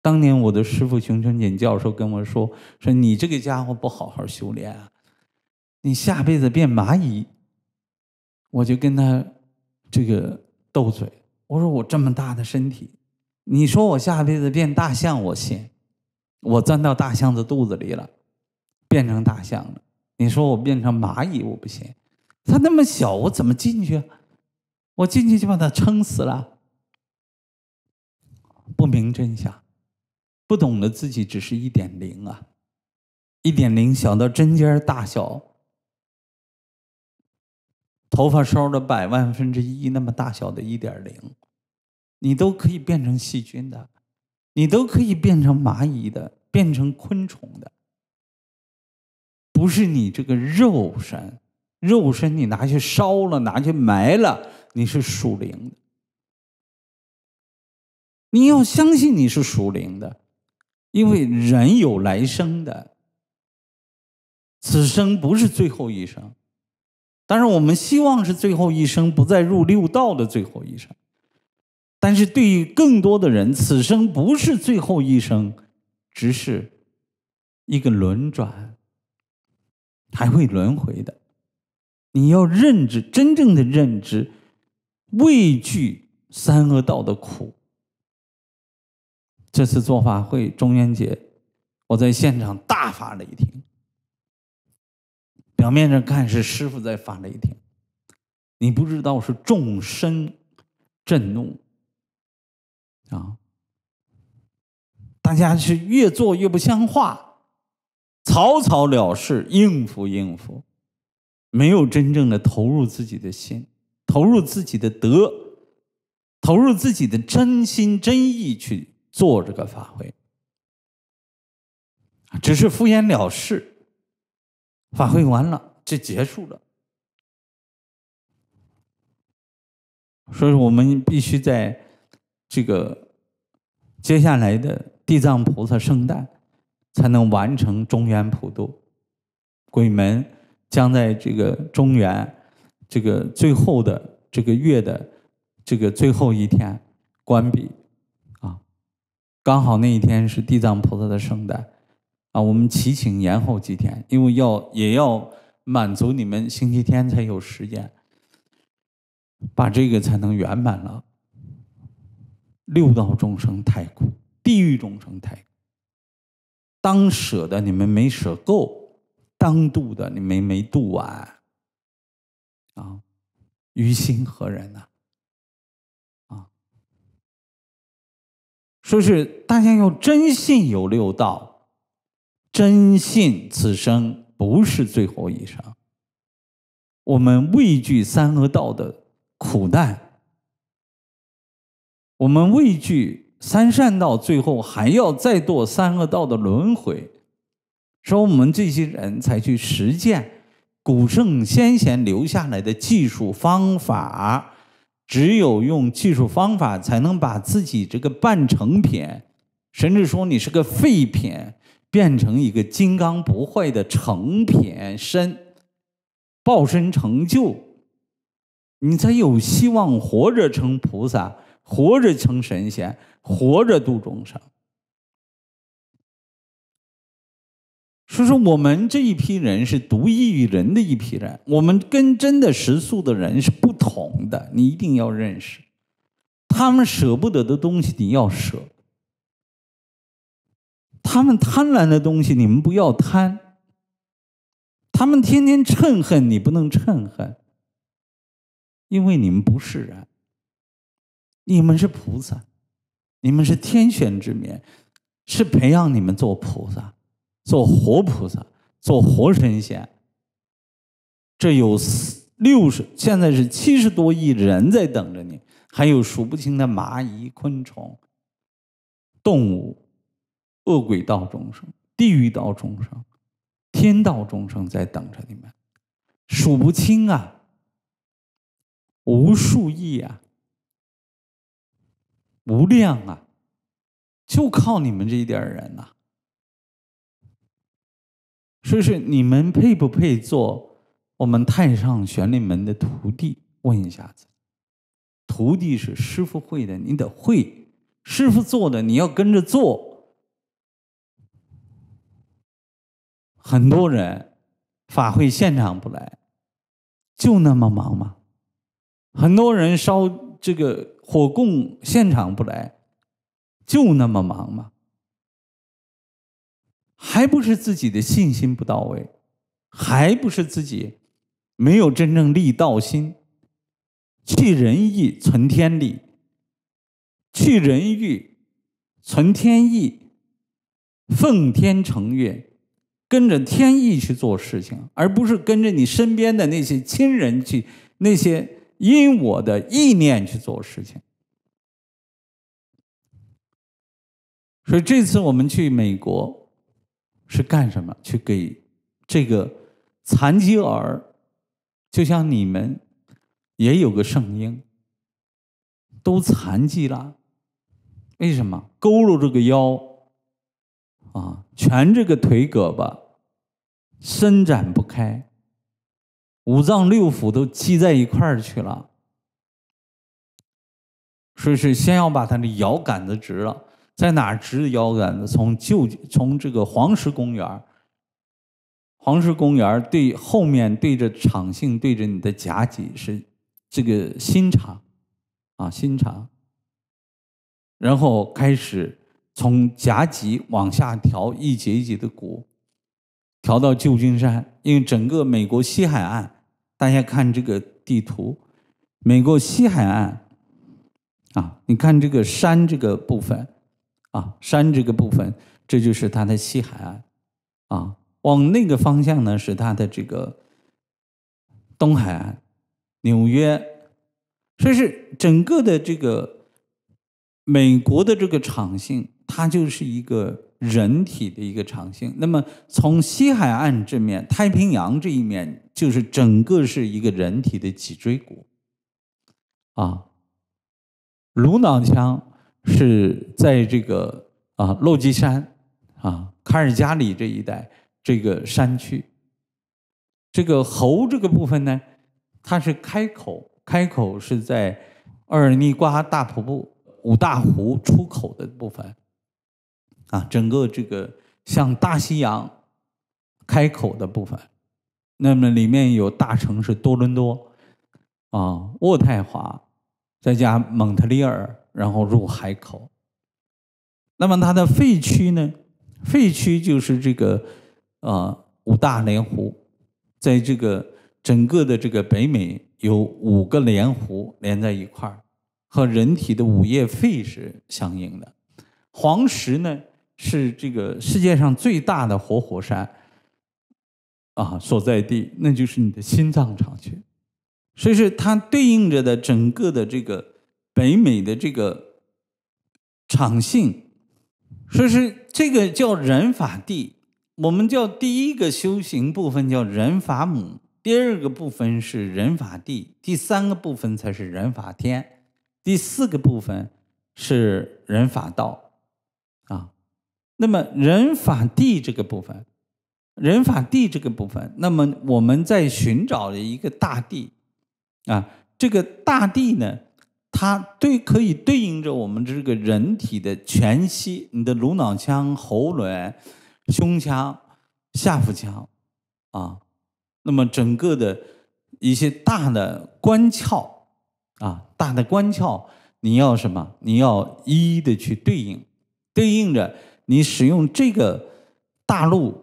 当年我的师傅熊春锦教授跟我说：“说你这个家伙不好好修炼啊，你下辈子变蚂蚁。”我就跟他这个斗嘴，我说：“我这么大的身体，你说我下辈子变大象，我信。我钻到大象的肚子里了，变成大象了。”你说我变成蚂蚁我不行，它那么小，我怎么进去？我进去就把它撑死了。不明真相，不懂得自己只是一点零啊，一点零小到针尖大小，头发梢的百万分之一那么大小的一点零，你都可以变成细菌的，你都可以变成蚂蚁的，变成昆虫的。不是你这个肉身，肉身你拿去烧了，拿去埋了，你是属灵的。你要相信你是属灵的，因为人有来生的。此生不是最后一生，当然我们希望是最后一生，不再入六道的最后一生。但是对于更多的人，此生不是最后一生，只是一个轮转。还会轮回的，你要认知真正的认知，畏惧三恶道的苦。这次做法会中元节，我在现场大发雷霆，表面上看是师傅在发雷霆，你不知道是众生震怒啊，大家是越做越不像话。草草了事，应付应付，没有真正的投入自己的心，投入自己的德，投入自己的真心真意去做这个法会，只是敷衍了事，法会完了就结束了。所以我们必须在这个接下来的地藏菩萨圣诞。才能完成中原普渡，鬼门将在这个中原这个最后的这个月的这个最后一天关闭啊！刚好那一天是地藏菩萨的圣诞啊！我们祈请延后几天，因为要也要满足你们星期天才有时间，把这个才能圆满了。六道众生太苦，地狱众生太苦。当舍的你们没舍够，当度的你们没度完，啊，于心何忍呢？啊，说是大家要真信有六道，真信此生不是最后一生，我们畏惧三恶道的苦难，我们畏惧。三善到最后还要再堕三恶道的轮回，说我们这些人才去实践古圣先贤留下来的技术方法，只有用技术方法才能把自己这个半成品，甚至说你是个废品，变成一个金刚不坏的成品身，报身成就，你才有希望活着成菩萨。活着成神仙，活着度众生。所以说，我们这一批人是独异于人的一批人，我们跟真的食素的人是不同的。你一定要认识，他们舍不得的东西，你要舍；他们贪婪的东西，你们不要贪；他们天天嗔恨，你不能嗔恨，因为你们不是人。你们是菩萨，你们是天选之民，是培养你们做菩萨，做活菩萨，做活神仙。这有四六十，现在是七十多亿人在等着你，还有数不清的蚂蚁、昆虫、动物、恶鬼道众生、地狱道众生、天道众生在等着你们，数不清啊，无数亿啊！无量啊，就靠你们这一点人呐！说是你们配不配做我们太上玄灵门的徒弟？问一下子，徒弟是师傅会的，你得会；师傅做的，你要跟着做。很多人法会现场不来，就那么忙吗？很多人烧这个。火供现场不来，就那么忙吗？还不是自己的信心不到位，还不是自己没有真正立道心，去仁义存天理，去人欲存天意，奉天承运，跟着天意去做事情，而不是跟着你身边的那些亲人去那些。因我的意念去做事情，所以这次我们去美国是干什么？去给这个残疾儿，就像你们也有个圣婴，都残疾了，为什么？佝偻这个腰啊，蜷这个腿胳膊伸展不开。五脏六腑都积在一块儿去了，说是先要把他的腰杆子直了。在哪直直腰杆子？从旧，从这个黄石公园黄石公园对后面对着场性，对着你的甲脊是这个心长，啊，心长。然后开始从甲脊往下调，一节一节的骨。调到旧金山，因为整个美国西海岸，大家看这个地图，美国西海岸，啊，你看这个山这个部分，啊，山这个部分，这就是它的西海岸，啊，往那个方向呢是它的这个东海岸，纽约，所以是整个的这个美国的这个场性，它就是一个。人体的一个长性。那么从西海岸这面、太平洋这一面，就是整个是一个人体的脊椎骨，啊，颅脑腔是在这个啊，落基山啊，卡尔加里这一带这个山区，这个喉这个部分呢，它是开口，开口是在奥尔尼瓜大瀑布五大湖出口的部分。啊，整个这个向大西洋开口的部分，那么里面有大城市多伦多，啊，渥太华，再加蒙特利尔，然后入海口。那么它的废区呢？废区就是这个啊，五大连湖，在这个整个的这个北美有五个连湖连在一块儿，和人体的五叶肺是相应的。黄石呢？是这个世界上最大的活火山，啊，所在地那就是你的心脏巢穴。所以说它对应着的整个的这个北美的这个场性，说是这个叫人法地，我们叫第一个修行部分叫人法母，第二个部分是人法地，第三个部分才是人法天，第四个部分是人法道。那么人法地这个部分，人法地这个部分，那么我们在寻找的一个大地，啊，这个大地呢，它对可以对应着我们这个人体的全息，你的颅脑腔、喉轮、胸腔、下腹腔，啊，那么整个的一些大的关窍，啊，大的关窍，你要什么？你要一一的去对应，对应着。你使用这个大陆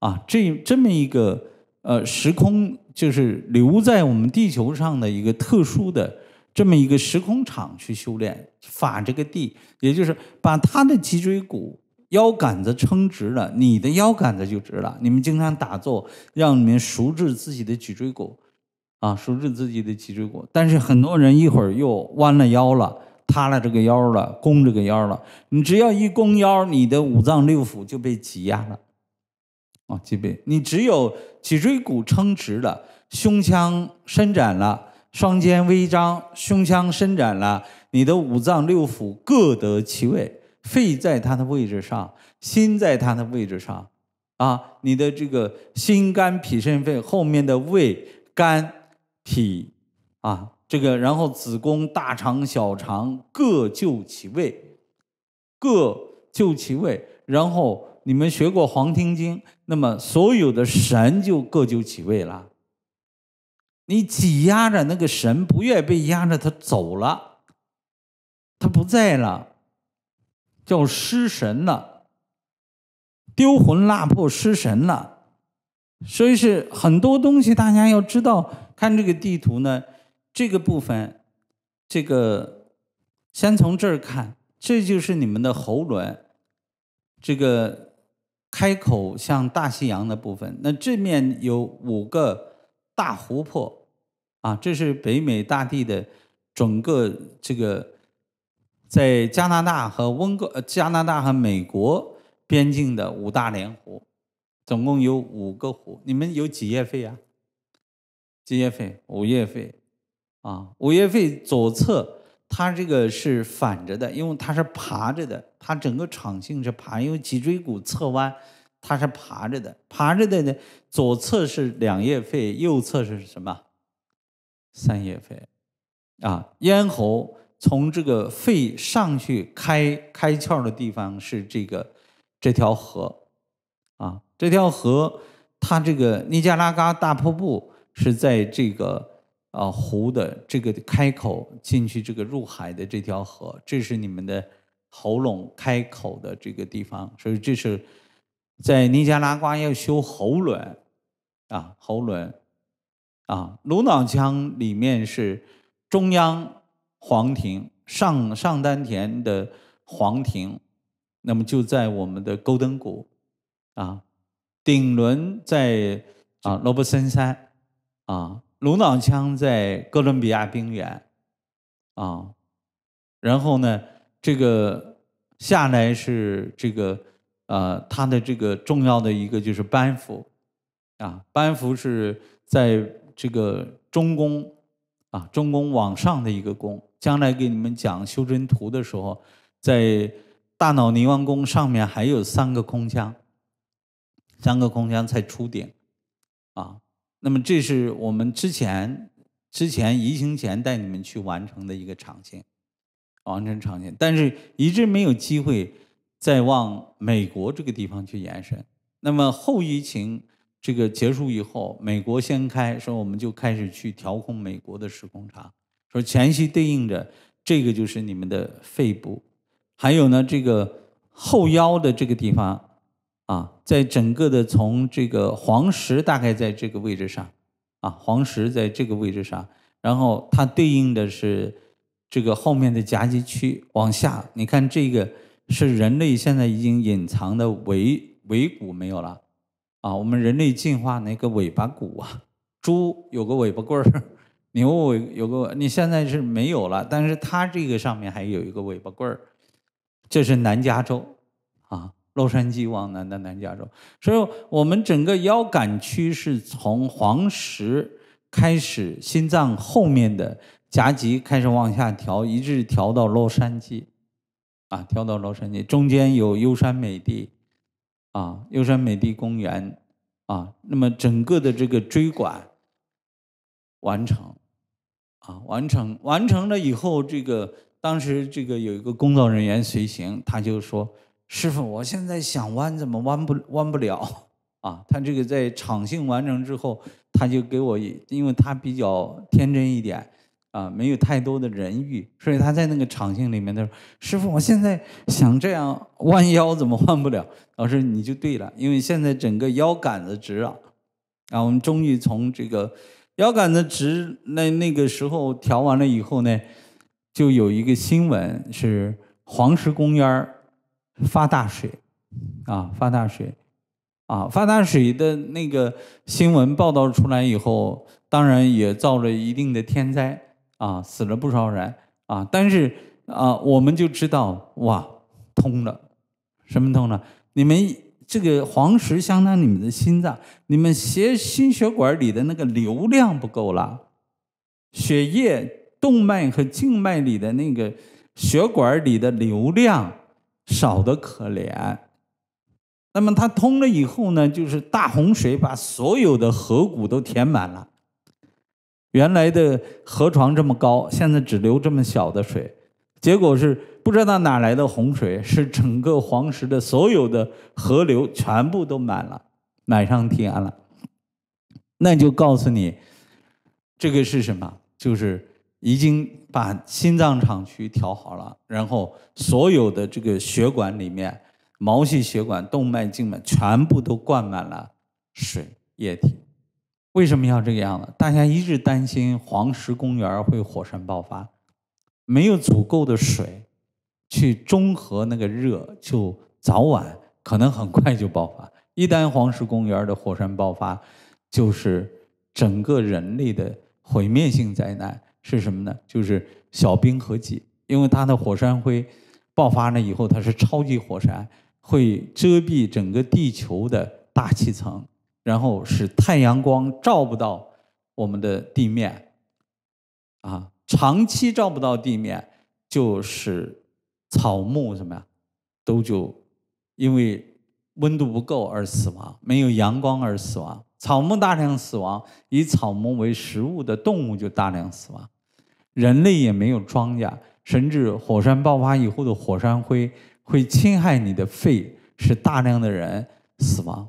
啊，这这么一个呃时空，就是留在我们地球上的一个特殊的这么一个时空场去修炼法这个地，也就是把他的脊椎骨腰杆子撑直了，你的腰杆子就直了。你们经常打坐，让你们熟知自己的脊椎骨啊，熟知自己的脊椎骨。但是很多人一会儿又弯了腰了。塌了这个腰了，弓这个腰了。你只要一弓腰，你的五脏六腑就被挤压了，啊，脊背。你只有脊椎骨撑直了，胸腔伸展了，双肩微张，胸腔伸展了，你的五脏六腑各得其位，肺在它的位置上，心在它的位置上，啊，你的这个心肝脾肾肺后面的胃肝脾，啊。这个，然后子宫、大肠、小肠各就其位，各就其位。然后你们学过《黄庭经》，那么所有的神就各就其位了。你挤压着那个神，不愿意被压着，他走了，他不在了，叫失神了，丢魂落魄，失神了。所以是很多东西，大家要知道。看这个地图呢。这个部分，这个先从这儿看，这就是你们的喉轮，这个开口向大西洋的部分。那这面有五个大湖泊啊，这是北美大地的整个这个，在加拿大和温哥呃加拿大和美国边境的五大连湖，总共有五个湖。你们有几页费呀？几页费？五页费？啊，五叶肺左侧，它这个是反着的，因为它是爬着的，它整个场性是爬，因为脊椎骨侧弯，它是爬着的。爬着的呢，左侧是两叶肺，右侧是什么？三叶肺。啊，咽喉从这个肺上去开开窍的地方是这个这条河，啊，这条河，它这个尼加拉嘎大瀑布是在这个。啊，湖的这个开口进去，这个入海的这条河，这是你们的喉咙开口的这个地方，所以这是在尼加拉瓜要修喉轮啊，喉轮啊，颅脑腔里面是中央黄庭上上丹田的黄庭，那么就在我们的勾登谷啊，顶轮在啊罗布森山啊。颅脑腔在哥伦比亚冰原，啊，然后呢，这个下来是这个，呃，它的这个重要的一个就是班服。啊，班服是在这个中宫，啊，中宫往上的一个宫，将来给你们讲修真图的时候，在大脑泥丸宫上面还有三个空腔，三个空腔才出顶，啊。那么这是我们之前、之前疫情前带你们去完成的一个场景，完成场景，但是一直没有机会再往美国这个地方去延伸。那么后疫情这个结束以后，美国先开，说我们就开始去调控美国的时空差，说前期对应着这个就是你们的肺部，还有呢这个后腰的这个地方。啊，在整个的从这个黄石大概在这个位置上，啊，黄石在这个位置上，然后它对应的是这个后面的夹击区往下。你看这个是人类现在已经隐藏的尾尾骨没有了，啊，我们人类进化那个尾巴骨啊，猪有个尾巴棍儿，牛尾有个，你现在是没有了，但是它这个上面还有一个尾巴棍儿，这是南加州，啊。洛杉矶往南的南加州，所以，我们整个腰杆区是从黄石开始，心脏后面的夹脊开始往下调，一直调到洛杉矶，啊，调到洛杉矶，中间有优山美地，啊，优山美地公园，啊，那么整个的这个椎管完成，啊，完成完成了以后，这个当时这个有一个工作人员随行，他就说。师傅，我现在想弯，怎么弯不弯不了啊？他这个在场性完成之后，他就给我，因为他比较天真一点啊，没有太多的人欲，所以他在那个场性里面，他说：“师傅，我现在想这样弯腰，怎么弯不了？”老师，你就对了，因为现在整个腰杆子直了啊。我们终于从这个腰杆子直，那那个时候调完了以后呢，就有一个新闻是黄石公园儿。发大水，啊，发大水，啊，发大水的那个新闻报道出来以后，当然也造了一定的天灾，啊，死了不少人，啊，但是啊，我们就知道，哇，通了，什么通了？你们这个黄石相当于你们的心脏，你们血心血管里的那个流量不够了，血液动脉和静脉里的那个血管里的流量。少的可怜，那么它通了以后呢，就是大洪水把所有的河谷都填满了，原来的河床这么高，现在只流这么小的水，结果是不知道哪来的洪水，是整个黄石的所有的河流全部都满了，满上天了，那就告诉你，这个是什么？就是。已经把心脏厂区调好了，然后所有的这个血管里面，毛细血管、动脉、静脉全部都灌满了水液体。为什么要这个样子？大家一直担心黄石公园会火山爆发，没有足够的水去中和那个热，就早晚可能很快就爆发。一旦黄石公园的火山爆发，就是整个人类的毁灭性灾难。是什么呢？就是小冰河纪，因为它的火山灰爆发了以后，它是超级火山，会遮蔽整个地球的大气层，然后使太阳光照不到我们的地面，啊，长期照不到地面，就使草木什么呀，都就因为温度不够而死亡，没有阳光而死亡，草木大量死亡，以草木为食物的动物就大量死亡。人类也没有庄稼，甚至火山爆发以后的火山灰会侵害你的肺，使大量的人死亡，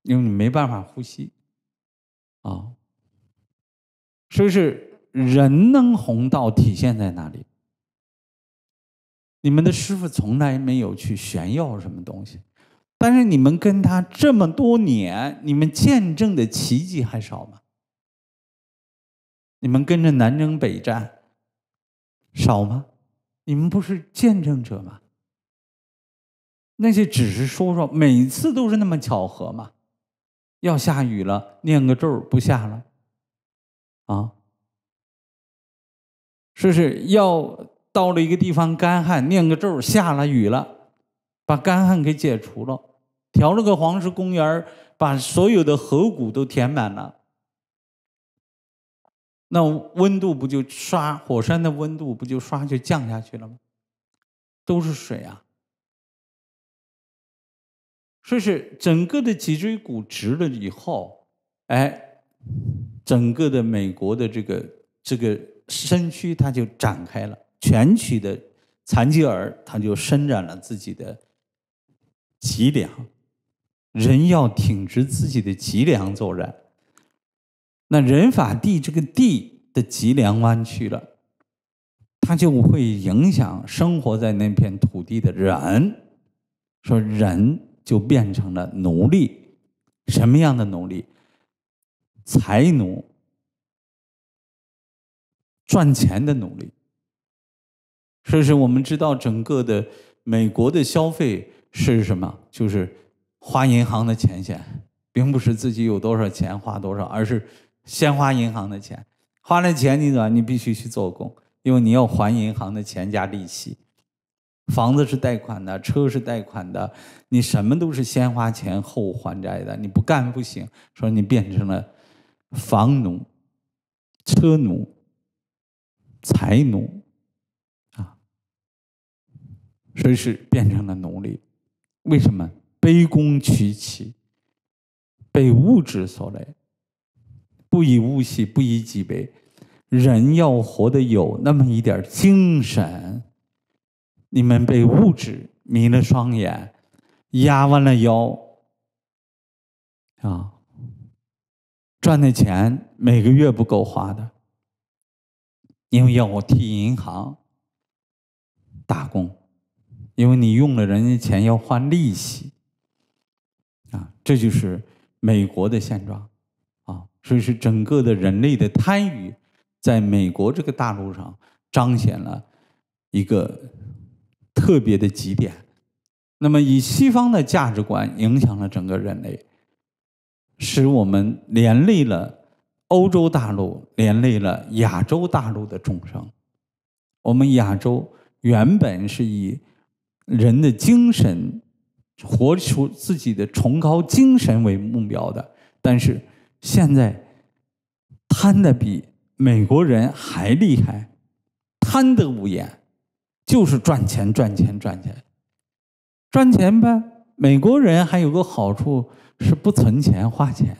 因为你没办法呼吸。啊，所以是人能弘道体现在哪里？你们的师傅从来没有去炫耀什么东西，但是你们跟他这么多年，你们见证的奇迹还少吗？你们跟着南征北战。少吗？你们不是见证者吗？那些只是说说，每次都是那么巧合吗？要下雨了，念个咒不下了，啊，是是要到了一个地方干旱，念个咒下了雨了，把干旱给解除了，调了个黄石公园把所有的河谷都填满了。那温度不就刷火山的温度不就刷就降下去了吗？都是水啊！说是整个的脊椎骨直了以后，哎，整个的美国的这个这个身躯它就展开了，全曲的残疾儿他就伸展了自己的脊梁，人要挺直自己的脊梁做人。那人法地，这个地的脊梁弯曲了，它就会影响生活在那片土地的人。说人就变成了奴隶，什么样的奴隶？财奴，赚钱的奴隶。所以是？我们知道整个的美国的消费是什么？就是花银行的钱钱，并不是自己有多少钱花多少，而是。先花银行的钱，花了钱，你怎么你必须去做工，因为你要还银行的钱加利息。房子是贷款的，车是贷款的，你什么都是先花钱后还债的。你不干不行，说你变成了房奴、车奴、财奴啊，所以是变成了奴隶。为什么卑躬屈膝，被物质所累？不以物喜，不以己悲。人要活得有那么一点精神。你们被物质迷了双眼，压弯了腰。啊，赚的钱每个月不够花的。因为要我替银行打工，因为你用了人家钱要还利息。啊，这就是美国的现状。所以是整个的人类的贪欲，在美国这个大陆上彰显了一个特别的极点。那么，以西方的价值观影响了整个人类，使我们连累了欧洲大陆，连累了亚洲大陆的众生。我们亚洲原本是以人的精神、活出自己的崇高精神为目标的，但是。现在贪的比美国人还厉害，贪得无厌，就是赚钱赚钱赚钱，赚钱呗。美国人还有个好处是不存钱花钱，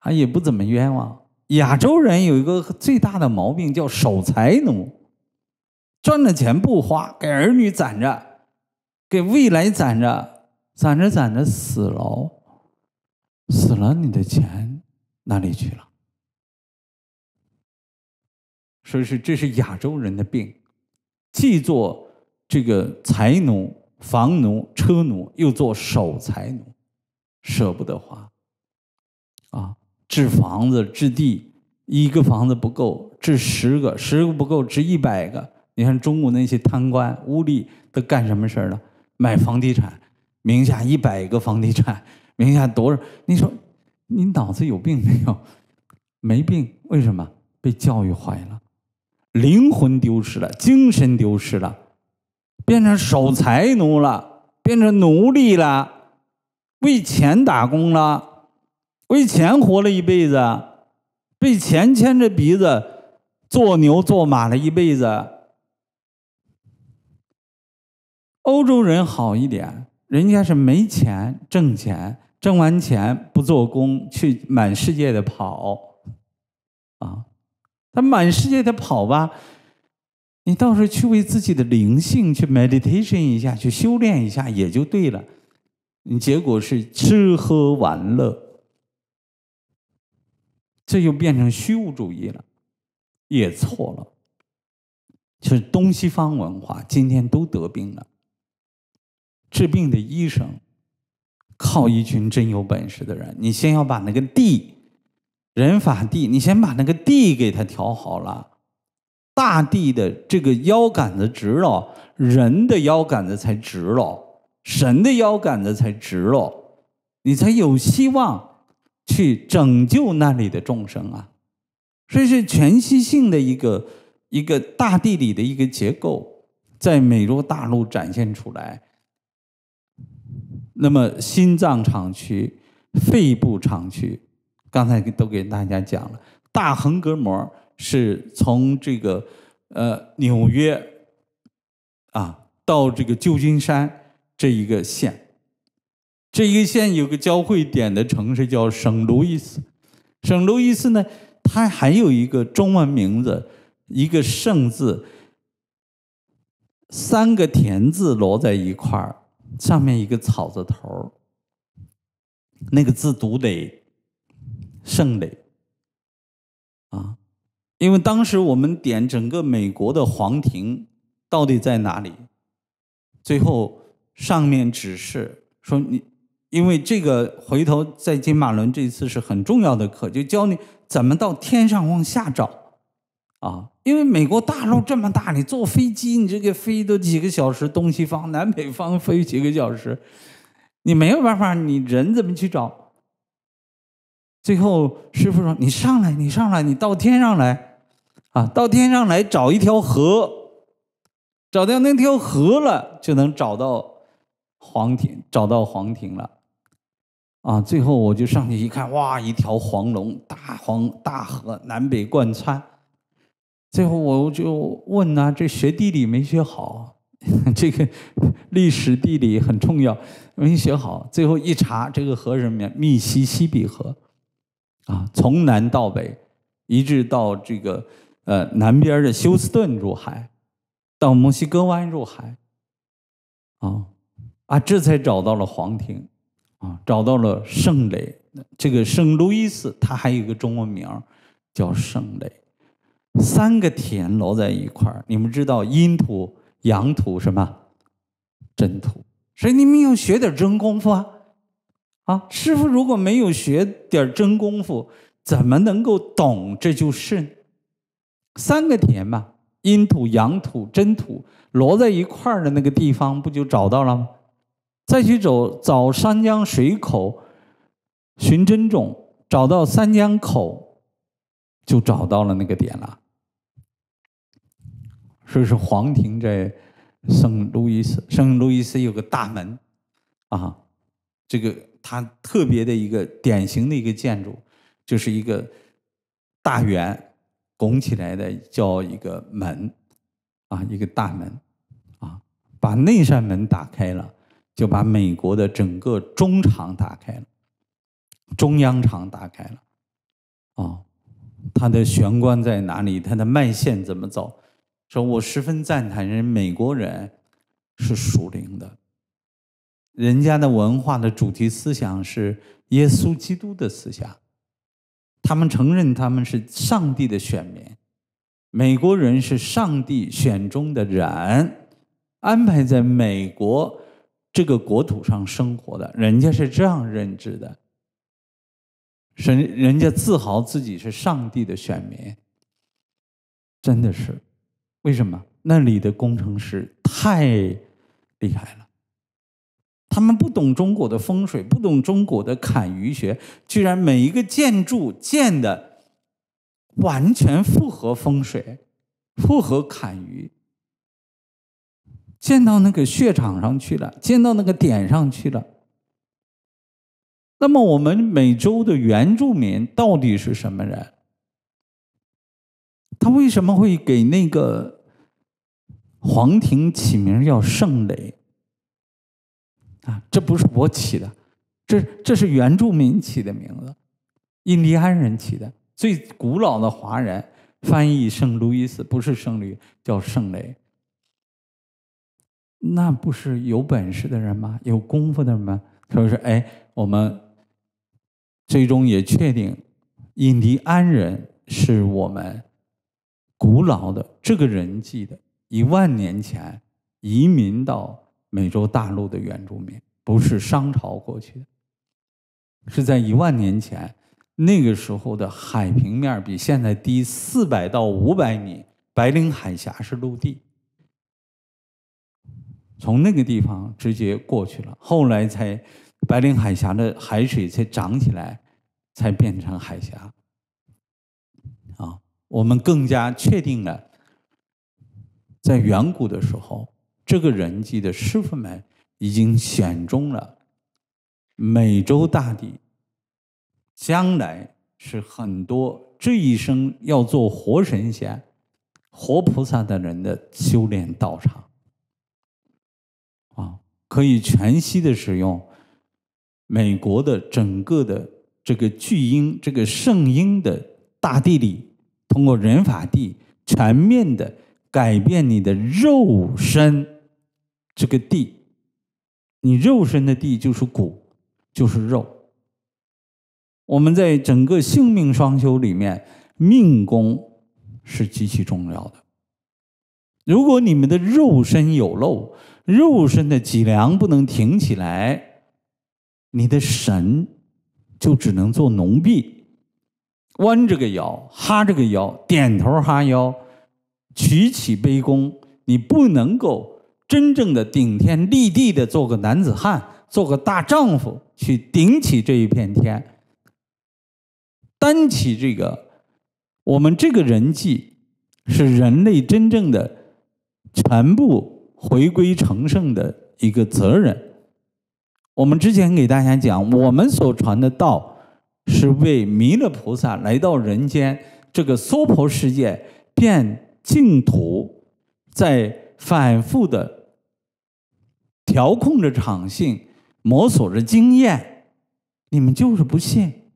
啊也不怎么冤枉。亚洲人有一个最大的毛病叫守财奴，赚了钱不花，给儿女攒着，给未来攒着，攒着攒着死了，死了你的钱。哪里去了？所以说，这是亚洲人的病，既做这个财奴、房奴、车奴，又做守财奴，舍不得花。啊，置房子、置地，一个房子不够，置十个，十个不够，置一百个。你看中国那些贪官、污吏都干什么事儿了？买房地产，名下一百个房地产，名下多少？你说。你脑子有病没有？没病，为什么被教育坏了？灵魂丢失了，精神丢失了，变成守财奴了，变成奴隶了，为钱打工了，为钱活了一辈子，被钱牵着鼻子做牛做马了一辈子。欧洲人好一点，人家是没钱挣钱。挣完钱不做工，去满世界的跑，啊，他满世界的跑吧，你倒是去为自己的灵性去 meditation 一下，去修炼一下也就对了，你结果是吃喝玩乐，这就变成虚无主义了，也错了，就是东西方文化今天都得病了，治病的医生。靠一群真有本事的人，你先要把那个地，人法地，你先把那个地给他调好了，大地的这个腰杆子直了，人的腰杆子才直了，神的腰杆子才直了，你才有希望去拯救那里的众生啊！所以是全息性的一个一个大地里的一个结构，在美洲大陆展现出来。那么，心脏厂区、肺部厂区，刚才都给大家讲了。大横膈膜是从这个呃纽约啊到这个旧金山这一个线，这一个线有个交汇点的城市叫圣路易斯。圣路易斯呢，它还有一个中文名字，一个圣字，三个田字摞在一块儿。上面一个草字头那个字读得“圣的，啊，因为当时我们点整个美国的皇庭到底在哪里，最后上面指示说你，因为这个回头在金马伦这次是很重要的课，就教你怎么到天上往下找。啊，因为美国大陆这么大，你坐飞机，你这个飞都几个小时，东西方、南北方飞几个小时，你没有办法，你人怎么去找？最后师傅说：“你上来，你上来，你到天上来，啊，到天上来找一条河，找到那条河了，就能找到皇庭，找到皇庭了。”啊，最后我就上去一看，哇，一条黄龙大黄大河南北贯穿。最后我就问呐，这学地理没学好？这个历史地理很重要，没学好。”最后一查，这个河什么呀？密西西比河，啊，从南到北，一直到这个呃南边的休斯顿入海，到墨西哥湾入海，啊啊，这才找到了黄庭，啊，找到了圣雷，这个圣路易斯，它还有一个中文名叫圣雷。三个田摞在一块儿，你们知道阴土、阳土什么真土？所以你们要学点真功夫啊！啊，师傅如果没有学点真功夫，怎么能够懂这就是？三个田嘛，阴土、阳土、真土摞在一块儿的那个地方，不就找到了吗？再去走找三江水口寻真种，找到三江口，就找到了那个点了。说是皇庭在圣路易斯，圣路易斯有个大门，啊，这个它特别的一个典型的一个建筑，就是一个大圆拱起来的叫一个门，啊，一个大门，啊，把那扇门打开了，就把美国的整个中场打开了，中央场打开了，啊，它的玄关在哪里？它的脉线怎么走？说我十分赞叹人，美国人是属灵的。人家的文化的主题思想是耶稣基督的思想，他们承认他们是上帝的选民。美国人是上帝选中的人，安排在美国这个国土上生活的，人家是这样认知的。神，人家自豪自己是上帝的选民，真的是。为什么那里的工程师太厉害了？他们不懂中国的风水，不懂中国的砍鱼学，居然每一个建筑建的完全符合风水，符合砍鱼，建到那个穴场上去了，建到那个点上去了。那么我们美洲的原住民到底是什么人？他为什么会给那个皇庭起名叫圣雷？啊，这不是我起的，这这是原住民起的名字，印第安人起的。最古老的华人翻译圣路易斯不是圣吕，叫圣雷。那不是有本事的人吗？有功夫的人吗？所以说，哎，我们最终也确定，印第安人是我们。古老的这个人迹的一万年前移民到美洲大陆的原住民，不是商朝过去的，是在一万年前。那个时候的海平面比现在低四百到五百米，白令海峡是陆地，从那个地方直接过去了。后来才，白令海峡的海水才涨起来，才变成海峡。我们更加确定了，在远古的时候，这个人际的师傅们已经选中了美洲大地，将来是很多这一生要做活神仙、活菩萨的人的修炼道场。啊，可以全息的使用美国的整个的这个巨婴、这个圣婴的大地里。通过人法地，全面的改变你的肉身，这个地，你肉身的地就是骨，就是肉。我们在整个性命双修里面，命功是极其重要的。如果你们的肉身有漏，肉身的脊梁不能挺起来，你的神就只能做奴婢。弯着个腰，哈着个腰，点头哈腰，举起杯弓，你不能够真正的顶天立地的做个男子汉，做个大丈夫，去顶起这一片天，担起这个我们这个人际是人类真正的全部回归成圣的一个责任。我们之前给大家讲，我们所传的道。是为弥勒菩萨来到人间这个娑婆世界变净土，在反复的调控着场性，摸索着经验。你们就是不信，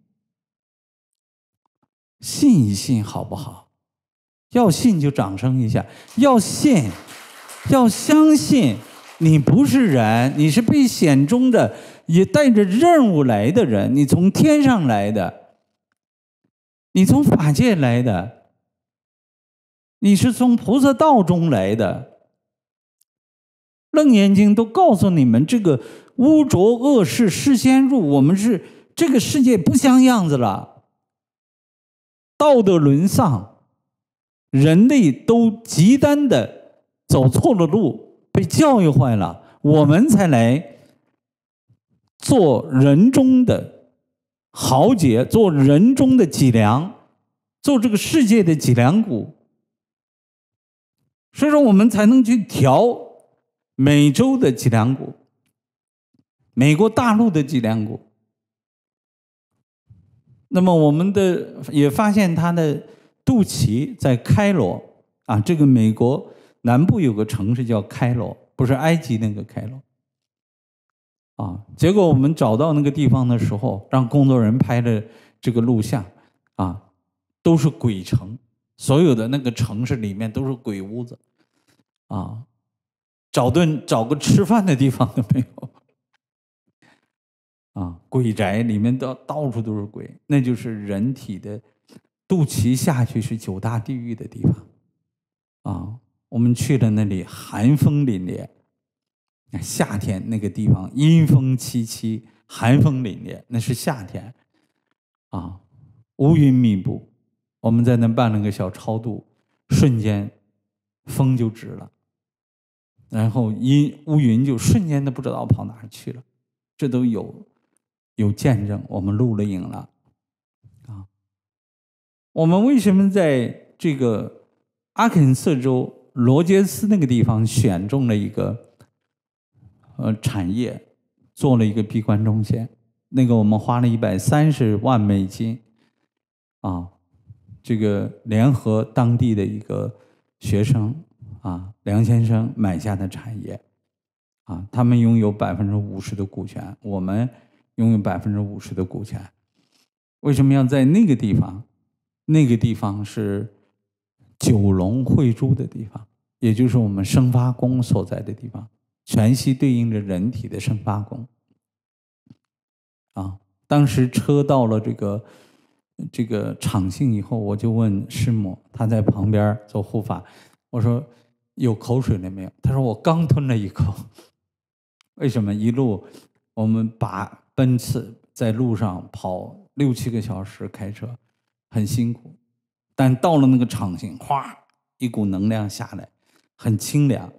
信一信好不好？要信就掌声一下。要信，要相信，你不是人，你是被选中的。也带着任务来的人，你从天上来的，你从法界来的，你是从菩萨道中来的，《楞严经》都告诉你们，这个污浊恶世世先入，我们是这个世界不像样子了，道德沦丧，人类都极端的走错了路，被教育坏了，我们才来。做人中的豪杰，做人中的脊梁，做这个世界的脊梁骨。所以说，我们才能去调美洲的脊梁骨，美国大陆的脊梁骨。那么，我们的也发现他的肚脐在开罗啊，这个美国南部有个城市叫开罗，不是埃及那个开罗。啊！结果我们找到那个地方的时候，让工作人员拍的这个录像，啊，都是鬼城，所有的那个城市里面都是鬼屋子，啊，找顿找个吃饭的地方都没有，啊，鬼宅里面到到处都是鬼，那就是人体的肚脐下去是九大地狱的地方，啊，我们去了那里，寒风凛冽。那夏天那个地方阴风凄凄，寒风凛冽，那是夏天，啊，乌云密布。我们在那办了个小超度，瞬间风就止了，然后阴乌云就瞬间都不知道跑哪儿去了。这都有有见证，我们录了影了，啊，我们为什么在这个阿肯色州罗杰斯那个地方选中了一个？呃，产业做了一个闭关中线，那个我们花了一百三十万美金，啊，这个联合当地的一个学生啊，梁先生买下的产业，啊，他们拥有百分之五十的股权，我们拥有百分之五十的股权。为什么要在那个地方？那个地方是九龙汇珠的地方，也就是我们生发宫所在的地方。全息对应着人体的生发功。啊！当时车到了这个这个场性以后，我就问师母，她在旁边做护法，我说有口水了没有？她说我刚吞了一口。为什么一路我们把奔驰在路上跑六七个小时开车很辛苦，但到了那个场性，哗，一股能量下来，很清凉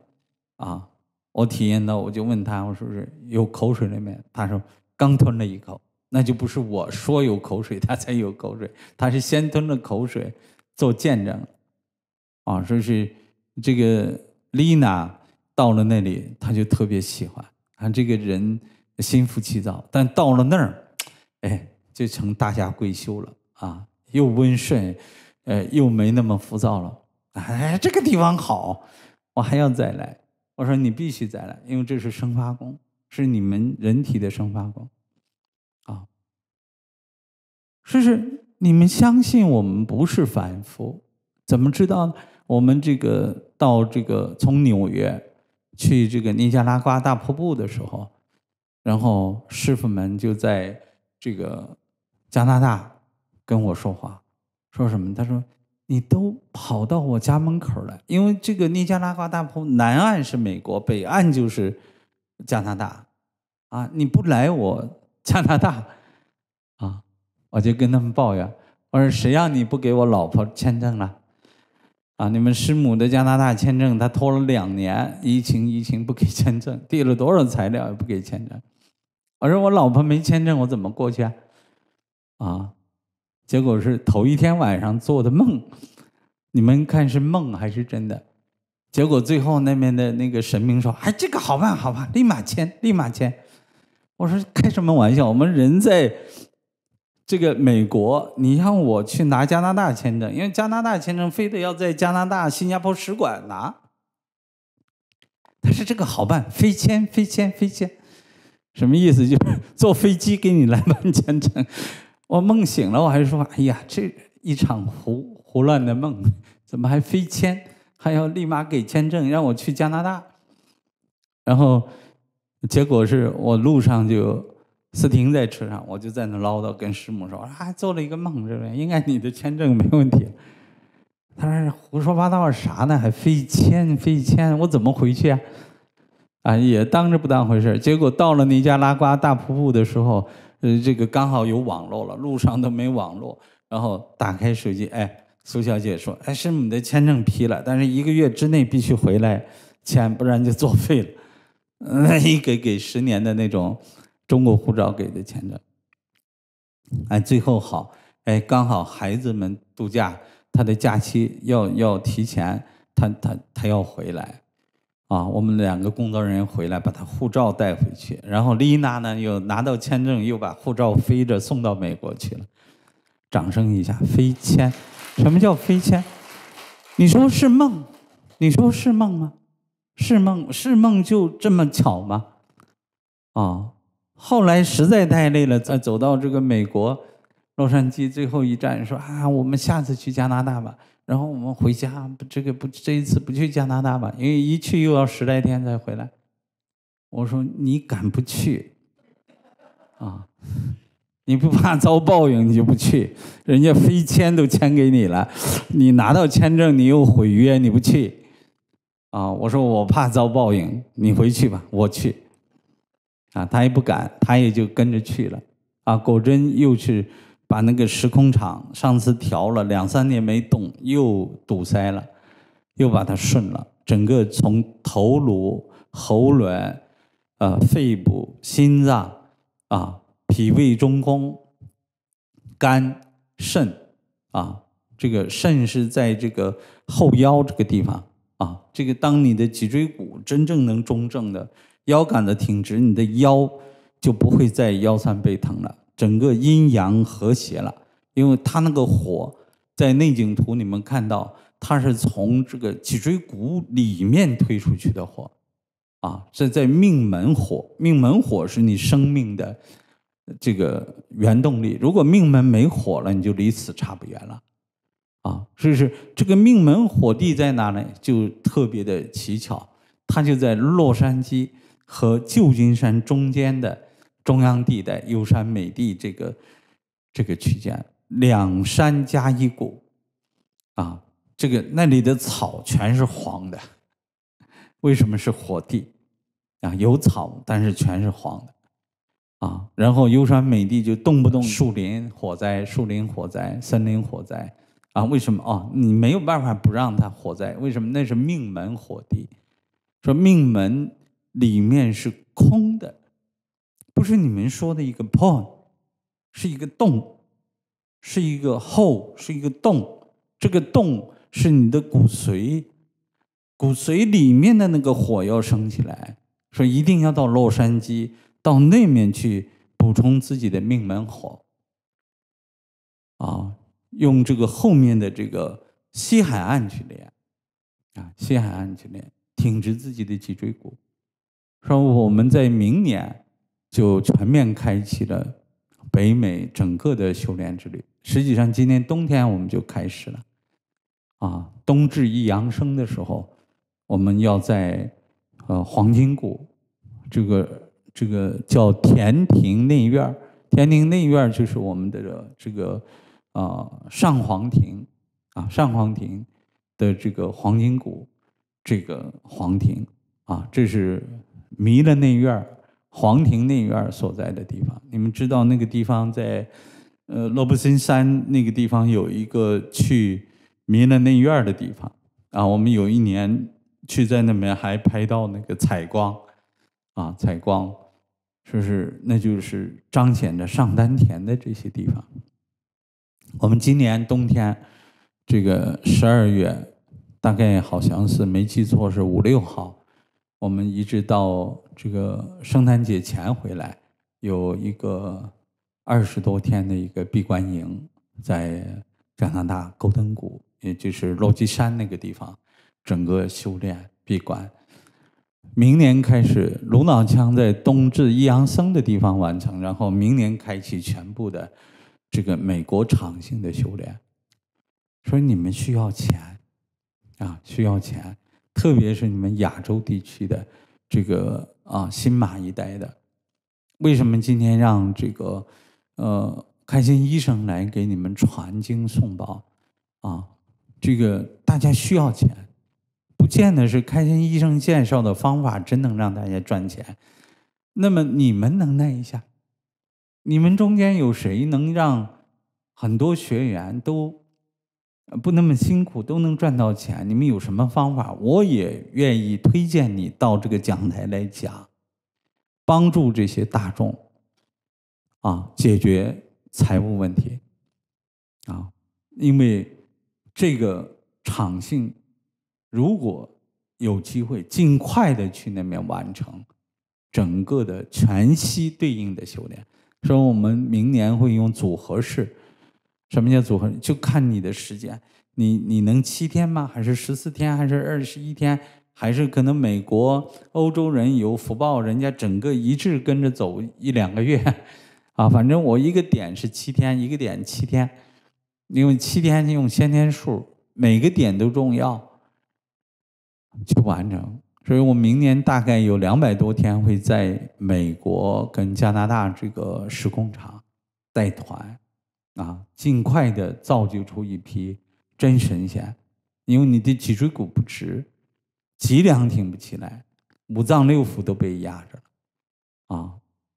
啊！我体验到，我就问他，我说是有口水了没？他说刚吞了一口，那就不是我说有口水，他才有口水，他是先吞了口水做见证，啊，说是这个丽娜到了那里，他就特别喜欢，啊，这个人心浮气躁，但到了那儿，哎，就成大家闺秀了啊，又温顺，呃，又没那么浮躁了。哎，这个地方好，我还要再来。我说你必须再来，因为这是生发功，是你们人体的生发功，啊！是是？你们相信我们不是凡夫？怎么知道呢？我们这个到这个从纽约去这个尼加拉瓜大瀑布的时候，然后师傅们就在这个加拿大跟我说话，说什么？他说。你都跑到我家门口来，因为这个尼加拉瓜大瀑布南岸是美国，北岸就是加拿大啊！你不来我加拿大 啊？我就跟他们抱怨，我说谁让你不给我老婆签证了啊？你们师母的加拿大签证他拖了两年，疫情疫情不给签证，递了多少材料也不给签证。我说我老婆没签证，我怎么过去啊？啊！结果是头一天晚上做的梦，你们看是梦还是真的？结果最后那边的那个神明说：“哎，这个好办，好办，立马签，立马签。”我说：“开什么玩笑？我们人在这个美国，你让我去拿加拿大签证，因为加拿大签证非得要在加拿大、新加坡使馆拿。”他说：“这个好办，飞签，飞签，飞签，什么意思？就是坐飞机给你来办签证。”我梦醒了，我还说，哎呀，这一场胡胡乱的梦，怎么还飞签，还要立马给签证，让我去加拿大。然后，结果是我路上就思婷在车上，我就在那唠叨，跟师母说，啊，做了一个梦，这边应该你的签证没问题。他说胡说八道啥呢？还飞签飞签，我怎么回去啊？啊，也当着不当回事结果到了那家拉瓜大瀑布的时候。呃，这个刚好有网络了，路上都没网络。然后打开手机，哎，苏小姐说，哎，是你的签证批了，但是一个月之内必须回来签，不然就作废了。那一给给十年的那种中国护照给的签证。哎，最后好，哎，刚好孩子们度假，他的假期要要提前，他他他要回来。啊，我们两个工作人员回来，把他护照带回去，然后丽娜呢又拿到签证，又把护照飞着送到美国去了。掌声一下，飞签，什么叫飞签？你说是梦，你说是梦吗？是梦，是梦，就这么巧吗？啊，后来实在太累了，再走到这个美国洛杉矶最后一站，说啊，我们下次去加拿大吧。然后我们回家，不这个不这一次不去加拿大吧？因为一去又要十来天才回来。我说你敢不去？啊，你不怕遭报应，你就不去？人家非签都签给你了，你拿到签证你又毁约，你不去？啊，我说我怕遭报应，你回去吧，我去。啊，他也不敢，他也就跟着去了。啊，果真又去。把那个时空场上次调了两三年没动，又堵塞了，又把它顺了。整个从头颅、喉轮、呃，肺部、心脏，啊，脾胃中宫、肝、肾，啊，这个肾是在这个后腰这个地方，啊，这个当你的脊椎骨真正能中正的腰杆子挺直，你的腰就不会再腰酸背疼了。整个阴阳和谐了，因为它那个火在内景图，你们看到它是从这个脊椎骨里面推出去的火，啊，这在命门火，命门火是你生命的这个原动力。如果命门没火了，你就离死差不远了，啊，是不是？这个命门火地在哪呢？就特别的蹊跷，它就在洛杉矶和旧金山中间的。中央地带，幽山美地这个这个区间，两山加一谷，啊，这个那里的草全是黄的，为什么是火地啊？有草，但是全是黄的，啊，然后幽山美地就动不动树林火灾、树林火灾、森林火灾，啊，为什么哦，你没有办法不让它火灾，为什么？那是命门火地，说命门里面是空的。不是你们说的一个 p o n 是一个洞，是一个 hole，是一个洞。这个洞是你的骨髓，骨髓里面的那个火要升起来，说一定要到洛杉矶，到那面去补充自己的命门火。啊，用这个后面的这个西海岸去练，啊，西海岸去练，挺直自己的脊椎骨。说我们在明年。就全面开启了北美整个的修炼之旅。实际上，今年冬天我们就开始了，啊，冬至一阳生的时候，我们要在呃黄金谷，这个这个叫田庭内院田庭内院就是我们的这个啊上皇庭啊上皇庭的这个黄金谷，这个皇庭啊，这是弥勒内院皇庭内院所在的地方，你们知道那个地方在，呃，罗布森山那个地方有一个去弥勒内院的地方啊。我们有一年去在那边还拍到那个采光啊，采光，就是那就是彰显着上丹田的这些地方。我们今年冬天这个十二月，大概好像是没记错是五六号。我们一直到这个圣诞节前回来，有一个二十多天的一个闭关营，在加拿大高登谷，也就是落基山那个地方，整个修炼闭关。明年开始，颅脑腔在冬至一阳生的地方完成，然后明年开启全部的这个美国场性的修炼。说你们需要钱啊，需要钱。特别是你们亚洲地区的这个啊，新马一代的，为什么今天让这个呃开心医生来给你们传经送宝啊？这个大家需要钱，不见得是开心医生介绍的方法真能让大家赚钱。那么你们能耐一下，你们中间有谁能让很多学员都？不那么辛苦都能赚到钱，你们有什么方法？我也愿意推荐你到这个讲台来讲，帮助这些大众，啊，解决财务问题，啊，因为这个场性，如果有机会，尽快的去那边完成整个的全息对应的修炼。说我们明年会用组合式。什么叫组合？就看你的时间，你你能七天吗？还是十四天？还是二十一天？还是可能美国、欧洲人有福报，人家整个一致跟着走一两个月，啊，反正我一个点是七天，一个点七天，因为七天用先天数，每个点都重要，去完成。所以我明年大概有两百多天会在美国跟加拿大这个时工场带团。啊，尽快的造就出一批真神仙，因为你的脊椎骨不直，脊梁挺不起来，五脏六腑都被压着了，啊。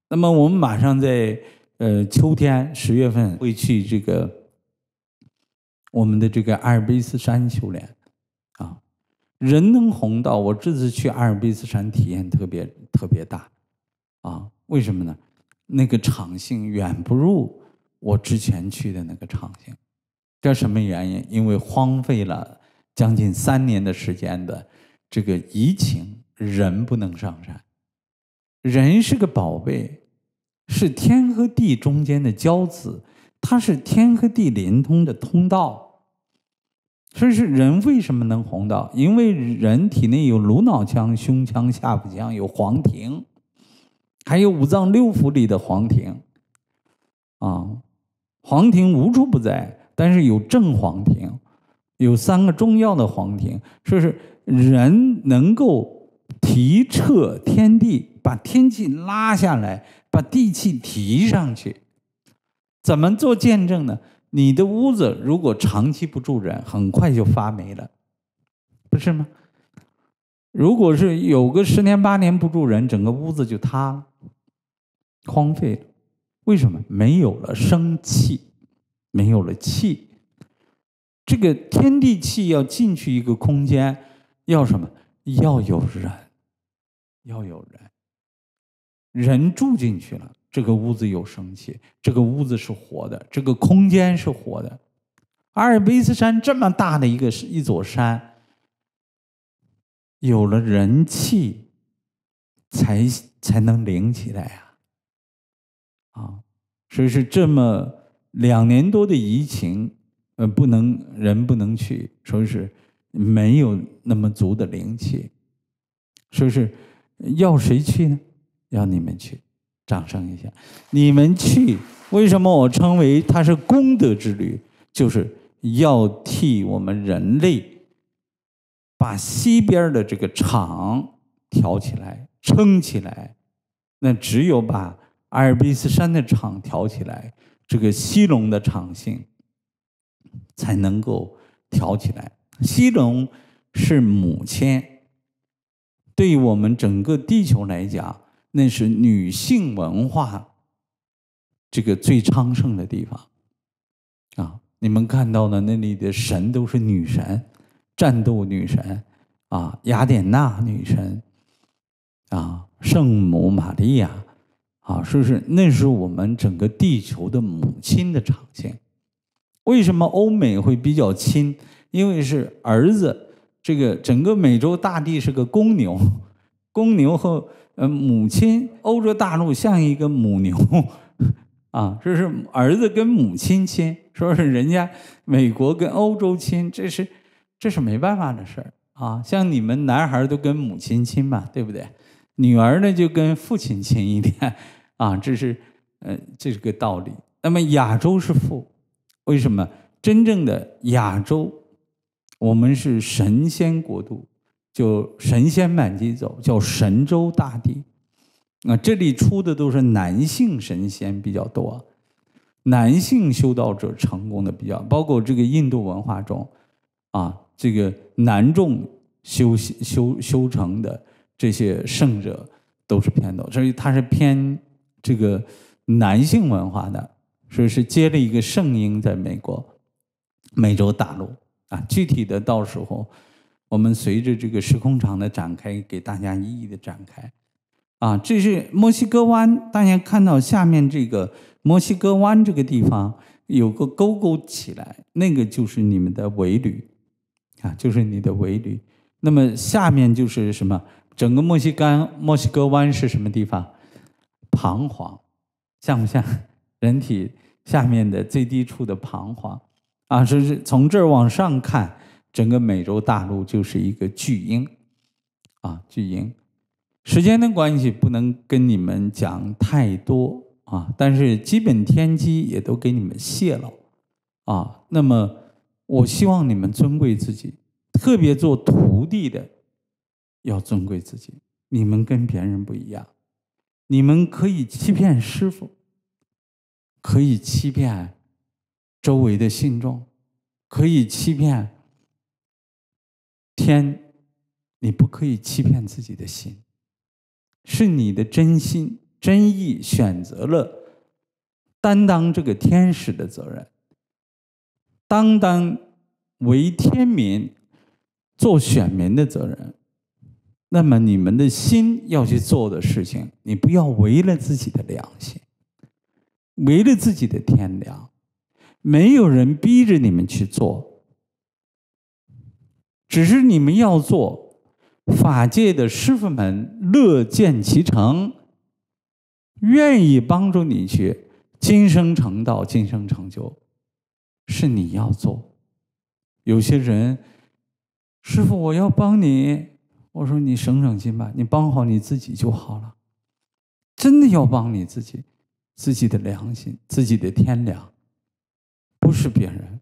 那么我们马上在呃秋天十月份会去这个我们的这个阿尔卑斯山修炼，啊，人能红到我这次去阿尔卑斯山体验特别特别大，啊，为什么呢？那个场性远不如。我之前去的那个场景，这什么原因？因为荒废了将近三年的时间的这个疫情，人不能上山。人是个宝贝，是天和地中间的骄子，它是天和地连通的通道。所以是人为什么能红到？因为人体内有颅脑腔、胸腔、下腹腔有黄庭，还有五脏六腑里的黄庭，啊。皇庭无处不在，但是有正皇庭，有三个重要的皇庭，说是人能够提彻天地，把天气拉下来，把地气提上去。怎么做见证呢？你的屋子如果长期不住人，很快就发霉了，不是吗？如果是有个十年八年不住人，整个屋子就塌了，荒废了。为什么没有了生气？没有了气，这个天地气要进去一个空间，要什么？要有人，要有人。人住进去了，这个屋子有生气，这个屋子是活的，这个空间是活的。阿尔卑斯山这么大的一个是一座山，有了人气，才才能灵起来呀。啊，所以是这么两年多的疫情，呃，不能人不能去，说是没有那么足的灵气，说是要谁去呢？要你们去，掌声一下，你们去。为什么我称为它是功德之旅？就是要替我们人类把西边的这个场挑起来、撑起来，那只有把。阿尔卑斯山的场调起来，这个西龙的场性才能够调起来。西龙是母亲，对我们整个地球来讲，那是女性文化这个最昌盛的地方啊！你们看到的那里的神都是女神，战斗女神啊，雅典娜女神啊，圣母玛利亚。啊，说是那是我们整个地球的母亲的长线。为什么欧美会比较亲？因为是儿子，这个整个美洲大地是个公牛，公牛和呃母亲，欧洲大陆像一个母牛，啊，说是儿子跟母亲亲，说是人家美国跟欧洲亲，这是这是没办法的事儿啊，像你们男孩儿都跟母亲亲嘛，对不对？女儿呢就跟父亲亲一点，啊，这是，呃，这是个道理。那么亚洲是富，为什么？真正的亚洲，我们是神仙国度，就神仙满地走，叫神州大地。啊，这里出的都是男性神仙比较多，男性修道者成功的比较，包括这个印度文化中，啊，这个男众修修修成的。这些圣者都是偏斗，所以他是偏这个男性文化的，所以是接了一个圣婴在美国美洲大陆啊。具体的到时候我们随着这个时空场的展开，给大家一一的展开啊。这是墨西哥湾，大家看到下面这个墨西哥湾这个地方有个勾勾起来，那个就是你们的尾闾啊，就是你的尾闾。那么下面就是什么？整个墨西哥墨西哥湾是什么地方？彷徨，像不像 人体下面的最低处的彷徨？啊，是从这儿往上看，整个美洲大陆就是一个巨婴，啊，巨婴。时间的关系不能跟你们讲太多啊，但是基本天机也都给你们泄露，啊，那么我希望你们尊贵自己，特别做徒弟的。要尊贵自己，你们跟别人不一样，你们可以欺骗师傅，可以欺骗周围的信众，可以欺骗天，你不可以欺骗自己的心，是你的真心真意选择了担当这个天使的责任，担当为天民做选民的责任。那么你们的心要去做的事情，你不要违了自己的良心，违了自己的天良。没有人逼着你们去做，只是你们要做，法界的师傅们乐见其成，愿意帮助你去今生成道、今生成就，是你要做。有些人，师傅，我要帮你。我说：“你省省心吧，你帮好你自己就好了。真的要帮你自己，自己的良心，自己的天良，不是别人。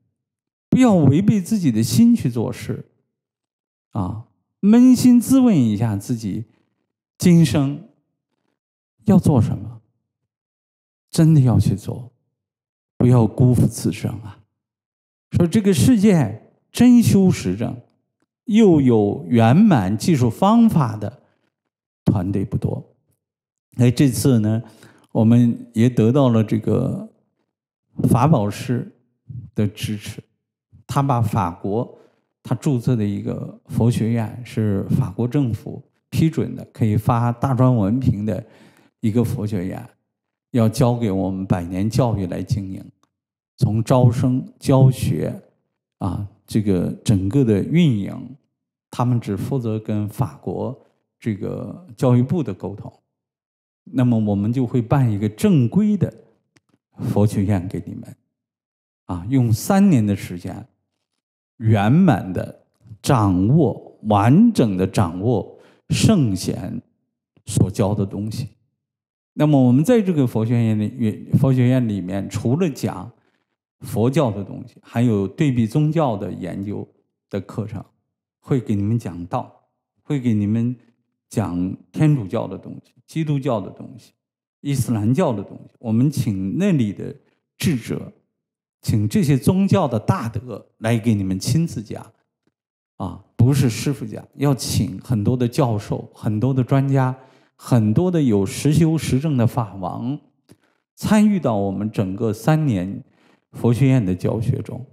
不要违背自己的心去做事，啊，扪心自问一下自己，今生要做什么？真的要去做，不要辜负此生啊！说这个世界真修实证。”又有圆满技术方法的团队不多，哎，这次呢，我们也得到了这个法宝师的支持，他把法国他注册的一个佛学院是法国政府批准的，可以发大专文凭的一个佛学院，要交给我们百年教育来经营，从招生、教学啊，这个整个的运营。他们只负责跟法国这个教育部的沟通，那么我们就会办一个正规的佛学院给你们，啊，用三年的时间，圆满的掌握、完整的掌握圣贤所教的东西。那么我们在这个佛学院里，佛学院里面除了讲佛教的东西，还有对比宗教的研究的课程。会给你们讲道，会给你们讲天主教的东西、基督教的东西、伊斯兰教的东西。我们请那里的智者，请这些宗教的大德来给你们亲自讲，啊，不是师傅讲，要请很多的教授、很多的专家、很多的有实修实证的法王参与到我们整个三年佛学院的教学中。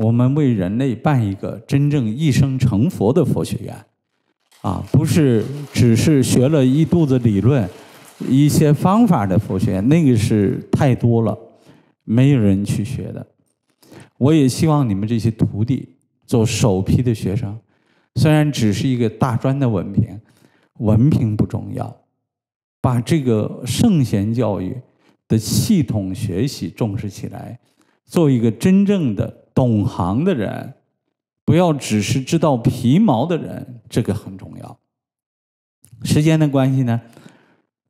我们为人类办一个真正一生成佛的佛学院，啊，不是只是学了一肚子理论、一些方法的佛学院，那个是太多了，没有人去学的。我也希望你们这些徒弟做首批的学生，虽然只是一个大专的文凭，文凭不重要，把这个圣贤教育的系统学习重视起来，做一个真正的。懂行的人，不要只是知道皮毛的人，这个很重要。时间的关系呢，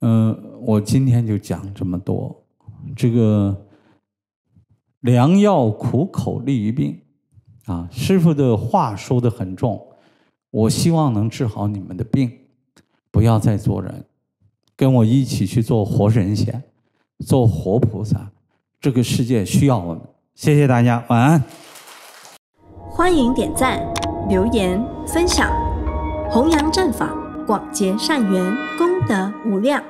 嗯，我今天就讲这么多。这个良药苦口利于病啊，师傅的话说的很重。我希望能治好你们的病，不要再做人，跟我一起去做活神仙，做活菩萨。这个世界需要我们。谢谢大家，晚安。欢迎点赞、留言、分享，弘扬正法，广结善缘，功德无量。